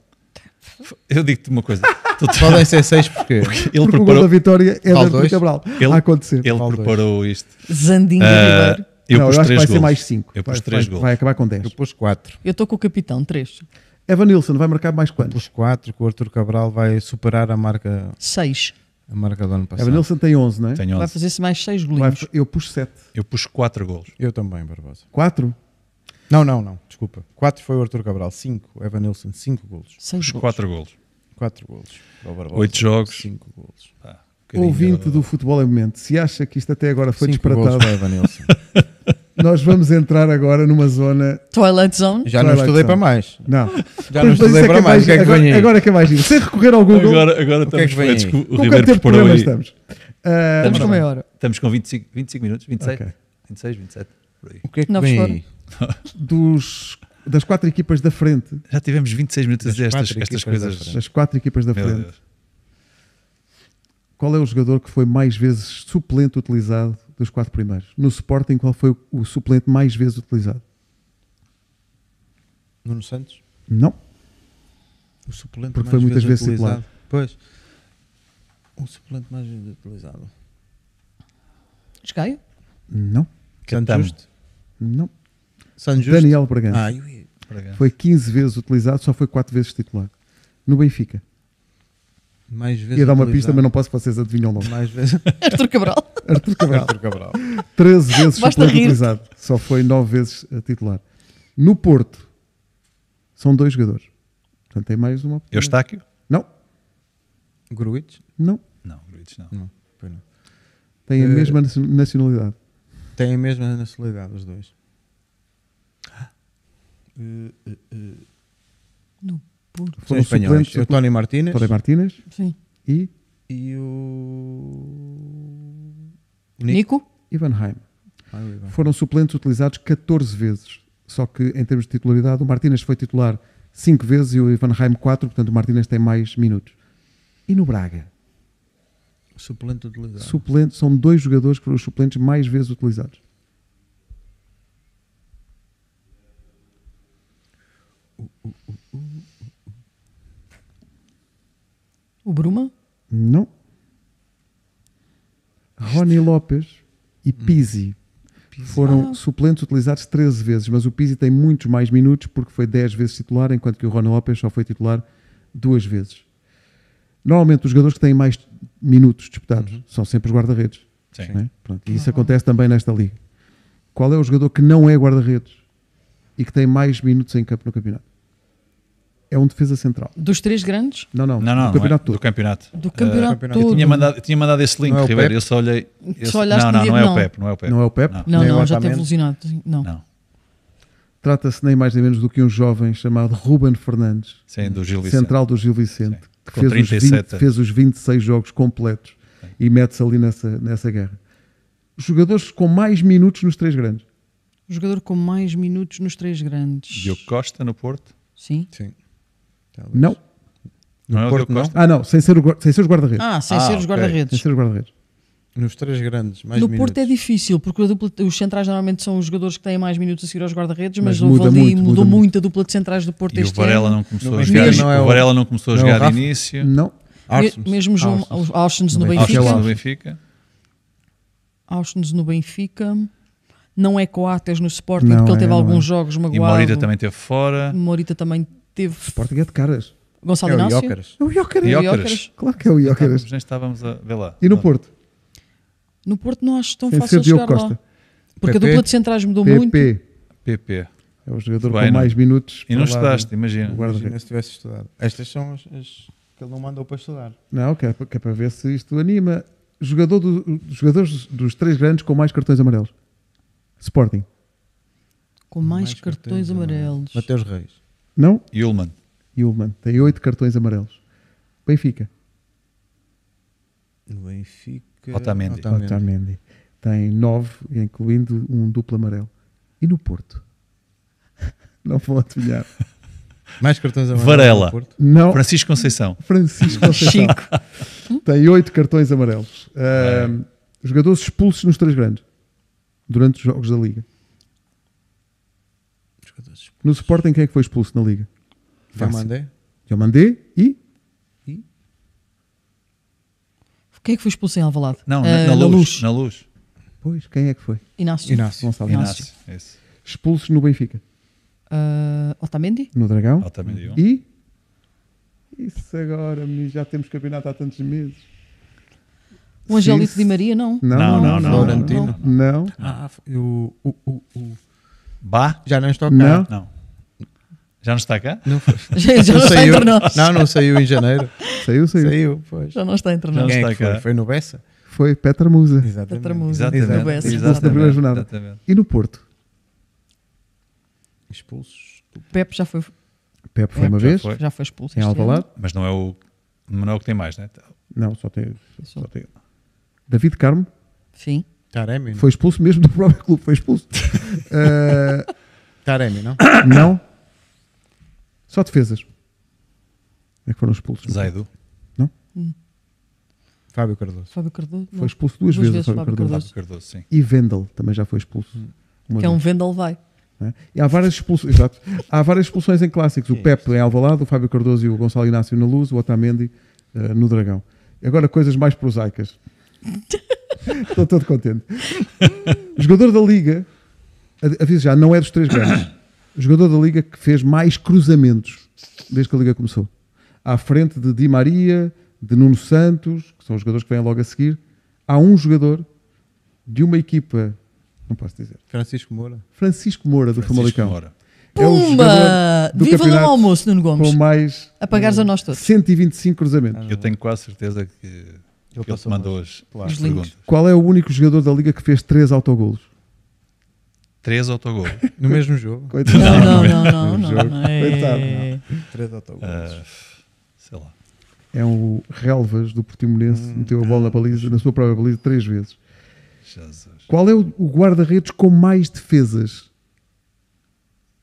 Eu digo-te uma coisa. podem ser seis porque, porque ele porque preparou. O vitória é da Arthur Cabral. Ele, a acontecer. Ele preparou dois. isto. Zandinho uh, eu, não, eu acho que vai ser mais 5. Eu pus 3 golos. Vai acabar com 10. Eu pus 4. Eu estou com o capitão, 3. Evan Evanilson vai marcar mais quantos? Eu 4, que o Arthur Cabral vai superar a marca 6 a marca do ano passado. É, Nelson tem 11, não é? Tem 11. Vai fazer-se mais 6 golinhos. eu pus 7. Eu pus 4 golos. Eu também, Barbosa. 4? Não, não, não, desculpa. 4 foi o Arthur Cabral, 5 Evanilson, 5 golos. 6 golos. 4 golos. 4 golos. 8 jogos. 5 golos. Ah, um Ouvinte do futebol em momento, se acha que isto até agora foi Cinco disparatado. Golos para Evanilson. nós vamos entrar agora numa zona. Twilight Zone? Já não estudei Zone. para mais. Não. Já não estudei é para é mais. O que é que agora, Agora é que é mais giro. Sem recorrer ao Google. Agora, agora estamos que é que o Ribeiro preparou aí. Estamos, uh, estamos ah, com meia hora. Estamos com 25, 25 minutos, 27. Okay. 26, 27. Por aí. O que é que não vem aí? Dos das quatro equipas da frente. Já tivemos 26 minutos a dizer estas, estas coisas. As quatro equipas da frente. Qual é o jogador que foi mais vezes suplente utilizado dos quatro primeiros. No Sporting, qual foi o suplente mais vezes utilizado? Nuno Santos? Não. O suplente Porque mais foi muitas vezes, vezes utilizado. Pois. O suplente mais vezes utilizado. Escaio? Não. Cantamos. É Justo? Não. San Justo? Daniel Bragança. Ah, eu ia... Foi 15 vezes utilizado, só foi 4 vezes titular. No Benfica. Mais vezes Ia dar uma utilizado. pista, mas não posso que vocês adivinham logo. Mais vezes. Hector Cabral. Arthur Cabral. Arthur Cabral. 13 vezes Basta suplente utilizado. Só foi 9 vezes eh, titular. No Porto, são dois jogadores. Portanto, tem mais uma. Eustáquio? Não. Gruitch? Não. Não, Gruitch não. não. não. Tem a eh, mesma nacionalidade. Tem a mesma nacionalidade, os dois. Uh, uh, uh. No Porto. Foram espanhóis. António Martínez. António Martínez. Sim. E? E o... Nico e Van Foram suplentes utilizados 14 vezes. Só que, em termos de titularidade, o Martínez foi titular 5 vezes e o Ivan 4, portanto o Martínez tem mais minutos. E no Braga? Suplente utilizado. Suplente, são dois jogadores que foram os suplentes mais vezes utilizados. O Bruma? Não. Rony Lopes e hum. Pizzi. Foram ah. suplentes utilizados 13 vezes, mas o Pizzi tem muitos mais minutos porque foi 10 vezes titular, enquanto que o Rony Lopes só foi titular duas vezes. Normalmente, os jogadores que têm mais minutos disputados uhum. são sempre os guarda-redes. Né? E isso uhum. acontece também nesta liga. Qual é o jogador que não é guarda-redes e que tem mais minutos em campo no campeonato? é um defesa central. Dos três grandes? Não, não. não, não do é campeonato é. todo. Do campeonato. Do campeonato uh, todo. Eu tinha mandado, eu tinha mandado esse link, é Ribeiro. Eu só olhei. só não, não, não, é não é o Pep. Não é o Pep. Não é o Pepe. Não, não, não, já teve evolucionado. Não. não. Trata-se nem mais nem menos do que um jovem chamado Ruben Fernandes. Sim, do Gil Vicente. Central do Gil Vicente. Sim. Que Com fez 37. os, 20, fez os 26 jogos completos Sim. e mete-se ali nessa, nessa guerra. Jogadores com mais minutos nos três grandes. O jogador com mais minutos nos três grandes. Diogo Costa no Porto? Sim. Sim. Talvez. Não. Não é o Porto, não? Ah, não, sem ser, o, sem ser os guarda-redes. Ah, sem ah, ser os guarda-redes. Sem ser os guarda-redes. Nos três grandes, mais No minutos. Porto é difícil, porque dupla, os centrais normalmente são os jogadores que têm mais minutos a seguir aos guarda-redes, mas, mas muda houve ali, muito, mudou muda muito. a dupla de centrais do Porto e este o Varela ano. Não começou no a jogar, não é o, Varela não começou não a é jogar de início. Não. Arsons. Mesmo João Auschwitz no, no Benfica. no Benfica. Auschwitz no Benfica. Não é Coates no Sporting, não, porque ele é, teve alguns é. jogos magoados. E Morita também teve fora. Morita também teve. Sporting é de caras. Gonçalo é Inácio. É o Iócaras. É o Iócaras. Claro que é o então, Iócaras. Já estávamos a ver lá. E no Porto? No Porto não acho tão Tem fácil chegar Costa. lá. Porque PP, a dupla de centrais mudou PP. muito. PP. É o jogador Bem, com mais não. minutos. E não estudaste, imagina. Imagina se tivesse estudado. Estas são as, as que ele não mandou para estudar. Não, que é, que é para ver se isto anima. Jogador do, jogadores dos três grandes com mais cartões amarelos. Sporting. Com mais, mais cartões, cartões amarelos. amarelos. Mateus Reis. Não? Yulman. Yulman. Tem oito cartões amarelos. Benfica. Benfica. Otamendi. Otamendi. Otamendi. Tem nove, incluindo um duplo amarelo. E no Porto? Não vou adivinhar. Mais cartões amarelos. Varela. Não. Francisco Conceição. Francisco Conceição. Chico. Tem oito cartões amarelos. Uh, é. Jogadores expulsos nos três grandes. Durante os jogos da Liga. No Sporting, quem é que foi expulso na Liga? Já mandei e? e? Quem é que foi expulso em Alvalade? Não, na, uh, na, luz, luz. na luz. Pois, quem é que foi? Inácio. Inácio. Gonçalves. Inácio. Inácio. Expulsos no Benfica. Uh, Otamendi. No Dragão. Otamendi. E? Isso agora, já temos campeonato há tantos meses. O Angelito Sim. Di Maria, não? Não, não, não. não Florentino. Não. não. Ah, o, o, o, o... Bah? Já não estou cá. Não. não. Já não está cá? Não foi. Já não, não está entre nós. Não, não saiu em janeiro. Saiu, saiu. Saiu, pois. Já não está entre nós. Quem é foi? Foi no Bessa? Foi Petra Musa. Exatamente. Petra Musa. Exatamente. Exatamente. E no Porto? Expulsos. Pepe já foi. Pepe foi Pepe uma já vez. Foi. Já foi expulso. Em lado Mas não é, o, não é o que tem mais, né? Não, só tem. Só tem. David Carmo? Sim. Taremi. Foi expulso mesmo do próprio clube. Foi expulso. uh... Taremi, não? Não. Só defesas. É que foram expulsos. É? Zaido. Não? Hum. Fábio Cardoso. Fábio Cardoso. Foi expulso duas, duas vezes, vezes Fábio, Cardoso. Cardoso. Fábio Cardoso. sim. E Vendel também já foi expulso. Hum. que é um Vendel vai. É? E há várias expulsões, exato. Há várias expulsões em clássicos. O é Pepe em Alvalado, o Fábio Cardoso e o Gonçalo Inácio na Luz, o Otamendi uh, no Dragão. Agora coisas mais prosaicas. Estou todo contente. Jogador da Liga, aviso já, não é dos três grandes jogador da Liga que fez mais cruzamentos desde que a Liga começou. À frente de Di Maria, de Nuno Santos, que são os jogadores que vêm logo a seguir. Há um jogador de uma equipa, não posso dizer. Francisco Moura. Francisco Moura, do Famalicão. Moura. É Pumba! Do Viva no almoço, Nuno Gomes. Com mais Apagares um, a nós todos. 125 cruzamentos. Eu tenho quase certeza que ele, ele mandou as, claro. perguntas. Qual é o único jogador da Liga que fez 3 autogolos? 3 autogol No mesmo jogo? Coitado. Não, não, não. não, Coitado, é. autogols. Uh, sei lá. É o Relvas do Portimonense, hum, meteu a bola na baliza, na sua própria baliza, três vezes. Jesus. Qual é o, guarda-redes com mais defesas?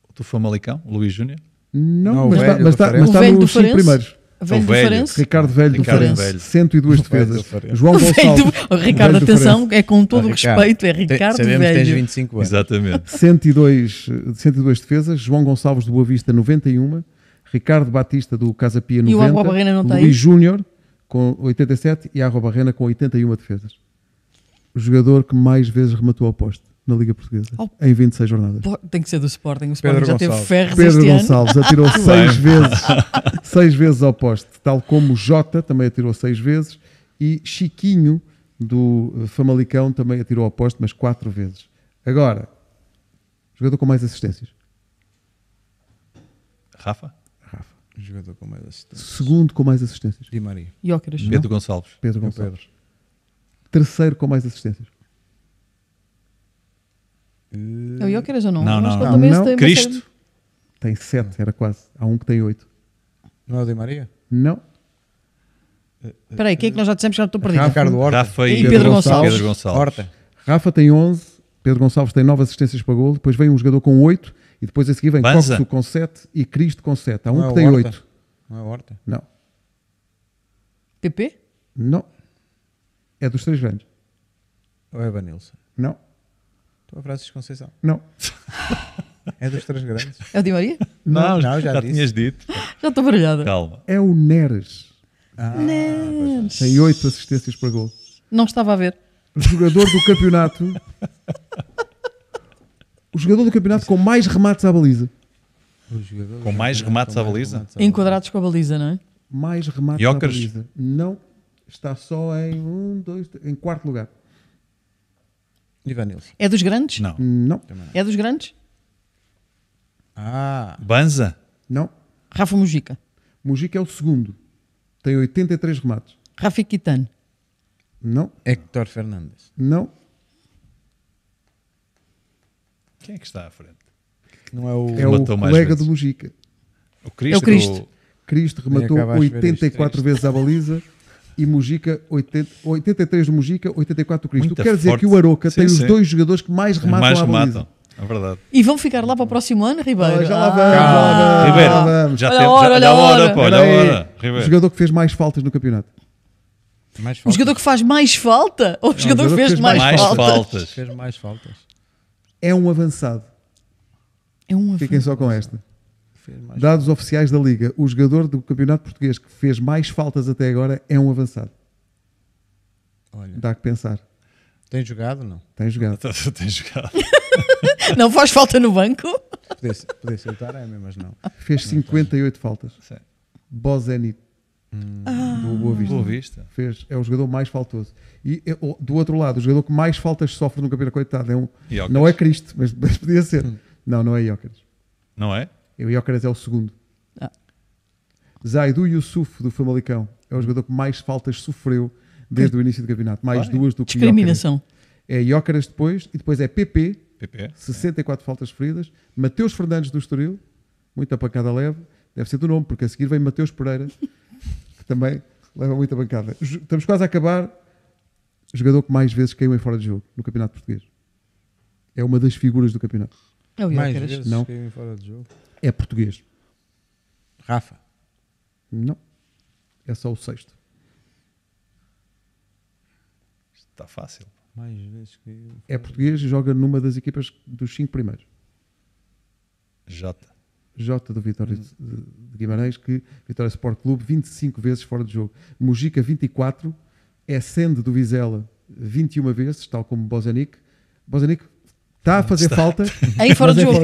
O do Famalicão, Luís Júnior? Não, não, mas, está, mas, está, tá nos primeiros. Velho, do Farense? Ricardo Velho Ricardo do Farense, 102 defesas. João Gonçalves. Oh, Ricardo, atenção, é com todo o respeito, é Ricardo Tem, Velho. tens 25 anos. Exatamente. 102, 102 defesas, João Gonçalves do Boa Vista, 91, Ricardo Batista do Casa Pia, 90, e o Barrena não tá Luís aí? Júnior com 87 e Arro Barrena com 81 defesas. O jogador que mais vezes rematou a posta na Liga Portuguesa oh, em 26 jornadas. Tem que ser do Sporting. O Sporting Pedro já Gonçalves. teve ferros Pedro este Gonçalves ano. atirou seis vezes, seis vezes ao poste, tal como Jota também atirou seis vezes e Chiquinho do eh, Famalicão também atirou ao poste, mas quatro vezes. Agora, jogador com mais assistências. Rafa? Rafa. Jogador com mais assistências. Segundo com mais assistências. Di Maria. Pedro Gonçalves. Pedro Gonçalves. Pedro. Terceiro com mais assistências. É o Jokeres ou não? Não, não, não. não, Cristo. Ser... Tem sete, era quase. Há um que tem oito. Não é o Di Maria? Não. Eh, Espera aí, quem é que nós já dissemos que já estou perdido? Ricardo Horta. Rafa e, Pedro, Pedro Gonçalves. Pedro Gonçalves. Horta. Rafa tem 11, Pedro Gonçalves tem 9 assistências para gol, depois vem um jogador com 8 e depois a seguir vem Banza. com 7 e Cristo com 7. Há um é que tem Horta. 8. Não é Horta? Não. PP? Não. É dos três grandes. Ou é Vanilson? Não. Tu então, é Francisco Conceição? Não. É dos três grandes. É o Di Maria? Não, não, já, já disse. tinhas dito. Já estou baralhada. Calma. É o Neres. Ah, Neres. Tem oito assistências para gol. Não estava a ver. Jogador do campeonato. o jogador do campeonato com mais remates à baliza. Com mais remates à baliza? Enquadrados com a baliza, não é? Mais remates Jokers. à baliza. Não. Está só em um, dois, três, em quarto lugar. Ivanilson. É dos grandes? Não. Não. É dos grandes? Ah. Banza? Não. Rafa Mujica. Mujica é o segundo. Tem 83 remates. Rafa Quitano. Não. Hector Fernandes. Não. Quem é que está à frente? Não é o, é o colega vezes. do Mujica. O Cristo. É o Cristo. Cristo rematou 84 vezes à baliza e Mujica, 80, 83 de Mujica, 84 do Cristo. Muito Quer forte. dizer que o Aroca sim, tem sim. os dois jogadores que mais é rematam mais a baliza. É verdade. E vão ficar lá para o próximo ano, Ribeiro? Ah, já lá ah, vamos, ah, ah, Ribeiro, já olha tem, hora, já, olha a hora, pô, olha a hora. Ribeiro. O jogador que fez mais faltas no campeonato. O jogador que faz mais falta? Ou o jogador, jogador que fez, fez mais, mais faltas? faltas? Fez mais faltas. É um avançado. É um avançado. Fiquem só com esta. Dados oficiais da Liga, o jogador do Campeonato Português que fez mais faltas até agora é um avançado. Olha. Dá que pensar. Tem jogado não? Tem jogado. Tem jogado. não faz falta no banco? Podia, podia ser o mas não. Fez 58 faltas. Sei. Bozeni ah. do Boa Vista. Boa Vista. Fez, é o jogador mais faltoso. E é, do outro lado, o jogador que mais faltas sofre no campeonato, coitado, é um, não é Cristo, mas, mas podia ser. Hum. Não, não é Iócares. Não é? E o Iócaras é o segundo. Ah. Zaidu Yusuf, do Famalicão, é o jogador que mais faltas sofreu desde o início do campeonato. Mais duas do que Discriminação. É Iócaras depois, e depois é PP, PP 64 é. faltas feridas. Mateus Fernandes do Estoril, muita pancada leve, deve ser do nome, porque a seguir vem Mateus Pereira, que também leva muita pancada. Estamos quase a acabar. Jogador que mais vezes caiu em fora de jogo no Campeonato Português. É uma das figuras do campeonato. É o Iócaras. Mais vezes Não. caiu em fora de jogo é português. Rafa. Não. É só o sexto. Está fácil. Mais vezes que. É português e joga numa das equipas dos cinco primeiros. Jota. Jota do Vitória de Guimarães, que Vitória Sport Clube 25 vezes fora de jogo. Mujica 24, é sende do Vizela 21 vezes, tal como Bozanic. Bozanic Está a fazer Está. falta. Em é fora de jogo.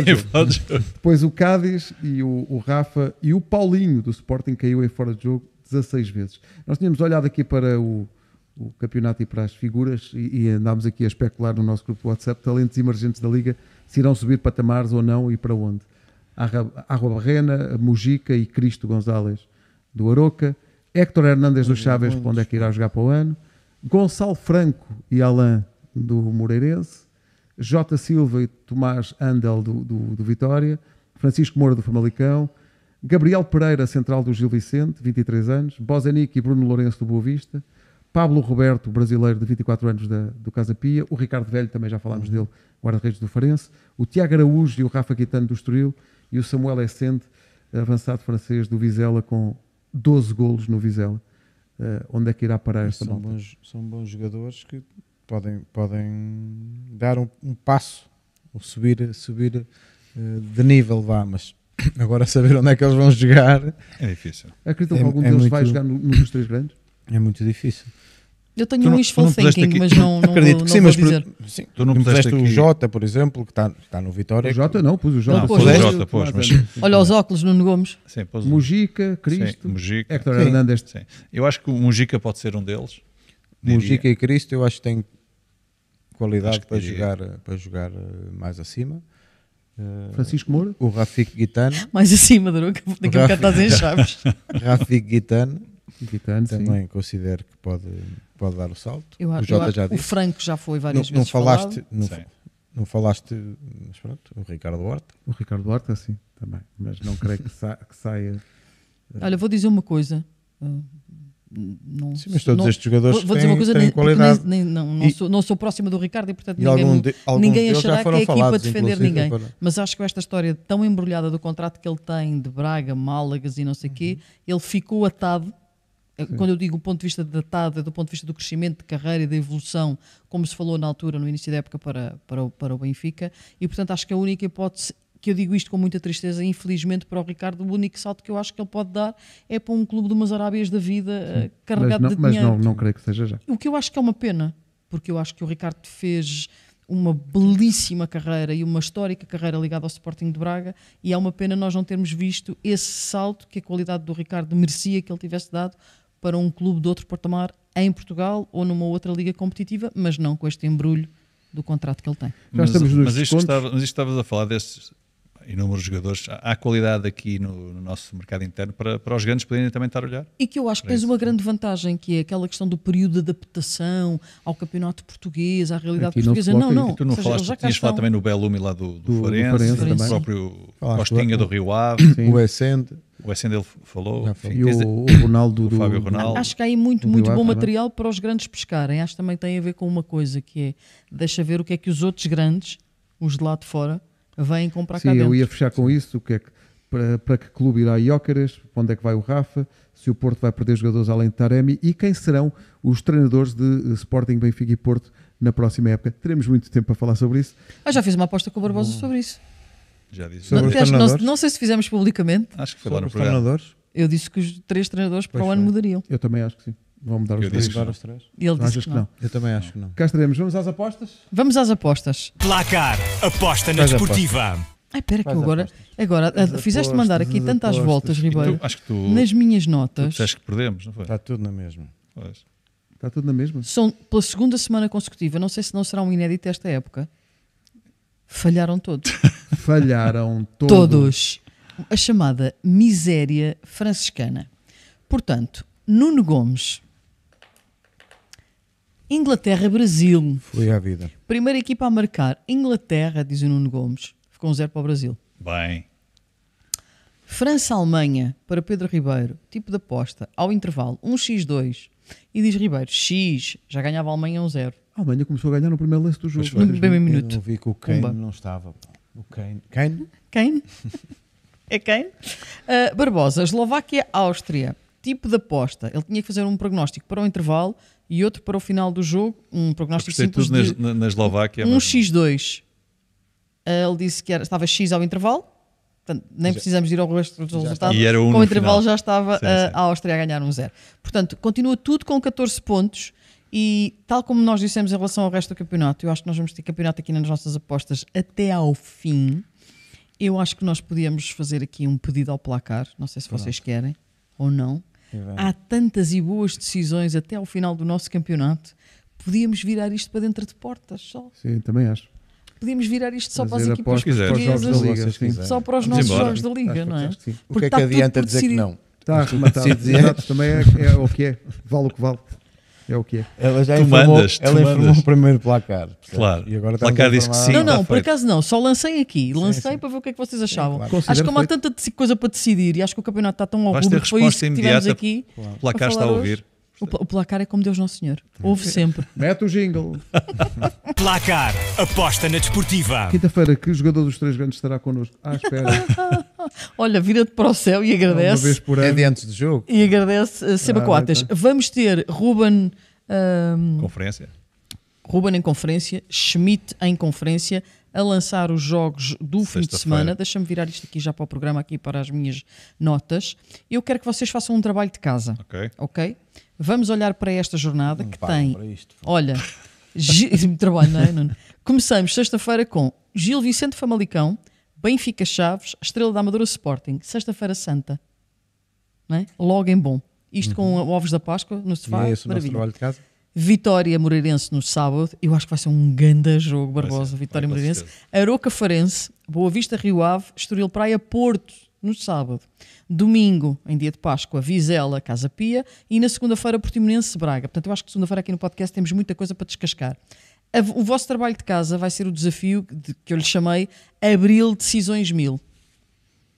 Depois o Cádiz e o, o, Rafa e o Paulinho do Sporting caiu em fora de jogo 16 vezes. Nós tínhamos olhado aqui para o, o campeonato e para as figuras e, e andámos aqui a especular no nosso grupo WhatsApp talentos emergentes da Liga se irão subir patamares ou não e para onde. Arroba Barrena, Mujica e Cristo Gonzalez do Aroca. Héctor Hernandes do Chaves, para onde é que irá jogar para o ano. Gonçalo Franco e Alain do Moreirense. Jota Silva e Tomás Andel do, do, do, Vitória, Francisco Moura do Famalicão, Gabriel Pereira, central do Gil Vicente, 23 anos, Bozanic e Bruno Lourenço do Boa Vista, Pablo Roberto, brasileiro de 24 anos da, do Casa Pia, o Ricardo Velho, também já falámos uhum. dele, guarda-redes do Farense, o Tiago Araújo e o Rafa Quitano do Estoril e o Samuel Essente, avançado francês do Vizela, com 12 golos no Vizela. Uh, onde é que irá parar esta são Bons, são bons jogadores que podem, podem dar um, um passo ou subir, subir eh, de nível, vá, mas agora saber onde é que eles vão jogar é difícil. Acreditam é que é, algum é deles muito, vai jogar nos três grandes? É muito difícil. Eu tenho um wishful thinking, aqui, mas não, não acredito vou, que sim, mas dizer. Sim, tu não, não puseste, o Jota, por exemplo, que está, está no Vitória. O Jota não, pus o Jota. Não, pus o Jota, pôs, mas... Olha os óculos, Nuno Gomes. Sim, Mujica, Cristo, sim, Mujica. Hernandes. Sim. Eu acho que o Mujica pode ser um deles. Mujica e Cristo, eu acho que tem qualidade para jogar, para jogar eh, mais acima. Eh, Francisco Moura? O Rafik Guitano. Mais acima, Duro, que daqui a bocado estás em chaves. Rafik Guitano. Guitano também sim. considero que pode, pode dar o salto. Eu, o Jota eu, já disse. O Franco já foi várias não, vezes. Não falaste, não, não, falaste, mas pronto, o Ricardo Horta. O Ricardo Horta, sim, também. Mas não creio que, sa, que saia. Eh, Olha, vou dizer uma coisa não, Sim, mas todos não, estes jogadores vou, vou dizer têm, uma coisa, têm nem, qualidade. Nem, nem, não, não, e, sou, não sou próxima do Ricardo e, portanto, e ninguém, de, ninguém achará que é aqui para defender ninguém. Para... Mas acho que esta história tão embrulhada do contrato que ele tem de Braga, Málagas e não sei o uhum. quê, ele ficou atado. Eh, Sim. Quando eu digo o ponto de vista de atado, é do ponto de vista do crescimento de carreira e da evolução, como se falou na altura, no início da época, para, para, para o Benfica. E, portanto, acho que a única hipótese que eu digo isto com muita tristeza, infelizmente para o Ricardo, o único salto que eu acho que ele pode dar é para um clube de umas Arábias da vida Sim, eh, carregado mas não, de dinheiro. Mas não, não creio que seja já. O que eu acho que é uma pena, porque eu acho que o Ricardo fez uma belíssima carreira e uma histórica carreira ligada ao Sporting de Braga e é uma pena nós não termos visto esse salto que a qualidade do Ricardo merecia que ele tivesse dado para um clube de outro patamar em Portugal ou numa outra liga competitiva, mas não com este embrulho do contrato que ele tem. Já mas, estamos nos mas, isto, estava, mas isto estavas a falar destes, inúmeros jogadores. Há qualidade aqui no, no nosso mercado interno para, para os grandes poderem também estar a olhar. E que eu acho que tens uma grande vantagem, que é aquela questão do período de adaptação ao campeonato português, à realidade aqui portuguesa. Não, não. não. Tu não seja, falaste, tinhas falado também no Bellume lá do, do, do Farense, do, próprio ah, Costinha do Rio Ave. Sim. O Essende. O ele falou. Enfim, e o, o Ronaldo o Fábio Ronaldo. Acho que há aí muito, muito bom material para os grandes pescarem. Acho que também tem a ver com uma coisa que é deixa ver o que é que os outros grandes, os de lá de fora, vêm comprar Sim, cá dentro. eu ia fechar com isso, o que é que, para, para que clube irá Iócaras, onde é que vai o Rafa, se o Porto vai perder jogadores além de Taremi e quem serão os treinadores de eh, Sporting, Benfica e Porto na próxima época. Teremos muito tempo para falar sobre isso. Ah, já fiz uma aposta com o Barbosa hum. sobre isso. Já disse. Sobre não, não, não, sei se fizemos publicamente. Acho que foi sobre lá no programa. Eu disse que os três treinadores pois para o ano mudariam. Eu também acho que sim. Vamos dar os, três. Mudar Ele disse que não. Eu também acho que não. Cá estaremos. Vamos às apostas? Vamos às apostas. Placar, aposta na esportiva. desportiva. Ai, espera que eu agora, agora ah, fizeste apostas, mandar aqui tantas apostas. voltas, tu- Ribeiro, acho que tu, nas minhas notas. disseste que perdemos, não foi? Está tudo na mesma. Pois. Está tudo na mesma? São pela segunda semana consecutiva, não sei se não será um inédito esta época. Falharam todos. Falharam todos. Todos. A chamada miséria franciscana. Portanto, Nuno Gomes Inglaterra-Brasil. Foi à vida. Primeira equipa a marcar. Inglaterra, diz o Nuno Gomes. Ficou um zero para o Brasil. Bem. França-Alemanha, para Pedro Ribeiro. Tipo de aposta, ao intervalo, 1x2. E diz Ribeiro, X, já ganhava a Alemanha 1-0. A Alemanha começou a ganhar no primeiro lance do jogo. Foi, no primeiro minuto. Eu vi que o Kane Pumba. não estava. O Kane. Kane? Kane? é Kane? Uh, Barbosa, Eslováquia-Áustria. Tipo de aposta, ele tinha que fazer um prognóstico para o intervalo e outro para o final do jogo, um prognóstico simples tudo de, na, na Eslováquia. Um mas... X2. Ah, ele disse que era, estava X ao intervalo, portanto, nem já. precisamos ir ao resto dos resultados. E era um com o intervalo final. já estava sim, a, sim. a Áustria a ganhar um zero. Portanto, continua tudo com 14 pontos. E tal como nós dissemos em relação ao resto do campeonato, eu acho que nós vamos ter campeonato aqui nas nossas apostas até ao fim. Eu acho que nós podíamos fazer aqui um pedido ao placar, não sei se Pronto. vocês querem ou não. É Há tantas e boas decisões até ao final do nosso campeonato. Podíamos virar isto para dentro de portas só. Sim, também acho. Podíamos virar isto só Fazer para as equipas portuguesas, Liga, sim, só para os nossos jogos da Liga, não é? Que o que é tá que adianta dizer que não? Está a também é, é o que é. Vale o que vale é o que é. Ela já tu informou, mandas, ela mandas. informou o primeiro placar. Claro. E agora placar disse que sim. Não, não, por acaso não. Só lancei aqui. Lancei sim, sim. para ver o que é que vocês achavam. Claro. Acho que há tanta coisa para decidir e acho que o campeonato está tão ao público. Foi resposta que tivemos aqui. Claro. O placar está a ouvir. Hoje. O, placar é como Deus Nosso Senhor. Ouve sempre. Mete o jingle. placar. Aposta na desportiva. Quinta-feira, que jogador dos três grandes estará connosco? Ah, espera. Olha, vira-te para o céu e agradece. Uma vez por é ano. É de do jogo. E agradece. Uh, Seba ah, Coates. Tá. Vamos ter Ruben. Um, conferência. Ruben em conferência. Schmidt em conferência a lançar os jogos do fim de semana. Deixa-me virar isto aqui já para o programa, aqui para as minhas notas. Eu quero que vocês façam um trabalho de casa. Ok. okay? Vamos olhar para esta jornada que tem. Olha, trabalho, não é, Nuno? Começamos sexta-feira com Gil Vicente Famalicão, Benfica Chaves, Estrela da Amadora Sporting, Sexta-feira Santa. Não é? Logo em bom. Isto uhum. com ovos da Páscoa no sofá. E é esse maravilha. o nosso trabalho de casa. Vitória Moreirense no sábado, eu acho que vai ser um grande jogo, Barbosa. Vitória Moreirense, Aroca Farense, Boa Vista Rio Ave, Estoril Praia Porto no sábado. Domingo, em dia de Páscoa, Vizela, Casa Pia e na segunda-feira, Portimonense, Braga. Portanto, eu acho que segunda-feira aqui no podcast temos muita coisa para descascar. O vosso trabalho de casa vai ser o desafio de, que eu lhe chamei Abril Decisões Mil.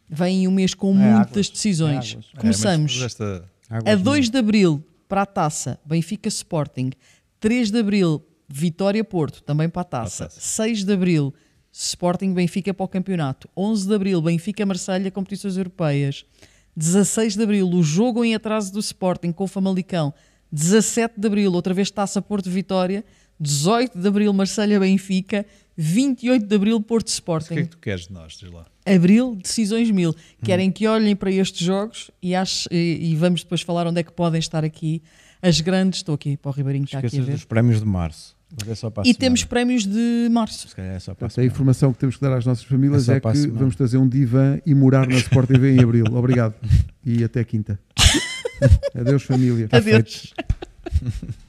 Vem um mês com é muitas águas, é decisões. É Começamos é, esta... a 2 de Abril para a taça, Benfica Sporting. 3 de Abril, Vitória Porto, também para a taça. Para a taça. 6 de Abril, Sporting Benfica para o campeonato. 11 de abril, Benfica Marselha competições europeias. 16 de abril, o jogo em atraso do Sporting com o Famalicão. 17 de abril, outra vez Taça Porto Vitória. 18 de abril, Marselha Benfica. 28 de abril, Porto Sporting. O que é que tu queres de nós? Diz lá. Abril, decisões mil. Hum. Querem hum. que olhem para estes jogos e, acho, e, e, vamos depois falar onde é que podem estar aqui as grandes. Estou aqui para o Ribeirinho, está aqui a ver. dos prémios de março. É e temos prémios de março. Se calhar é só para a, a informação que temos que dar às nossas famílias é, é que semana. vamos trazer um divã e morar na Sport TV em abril. Obrigado. E até quinta. Adeus, família. Adeus.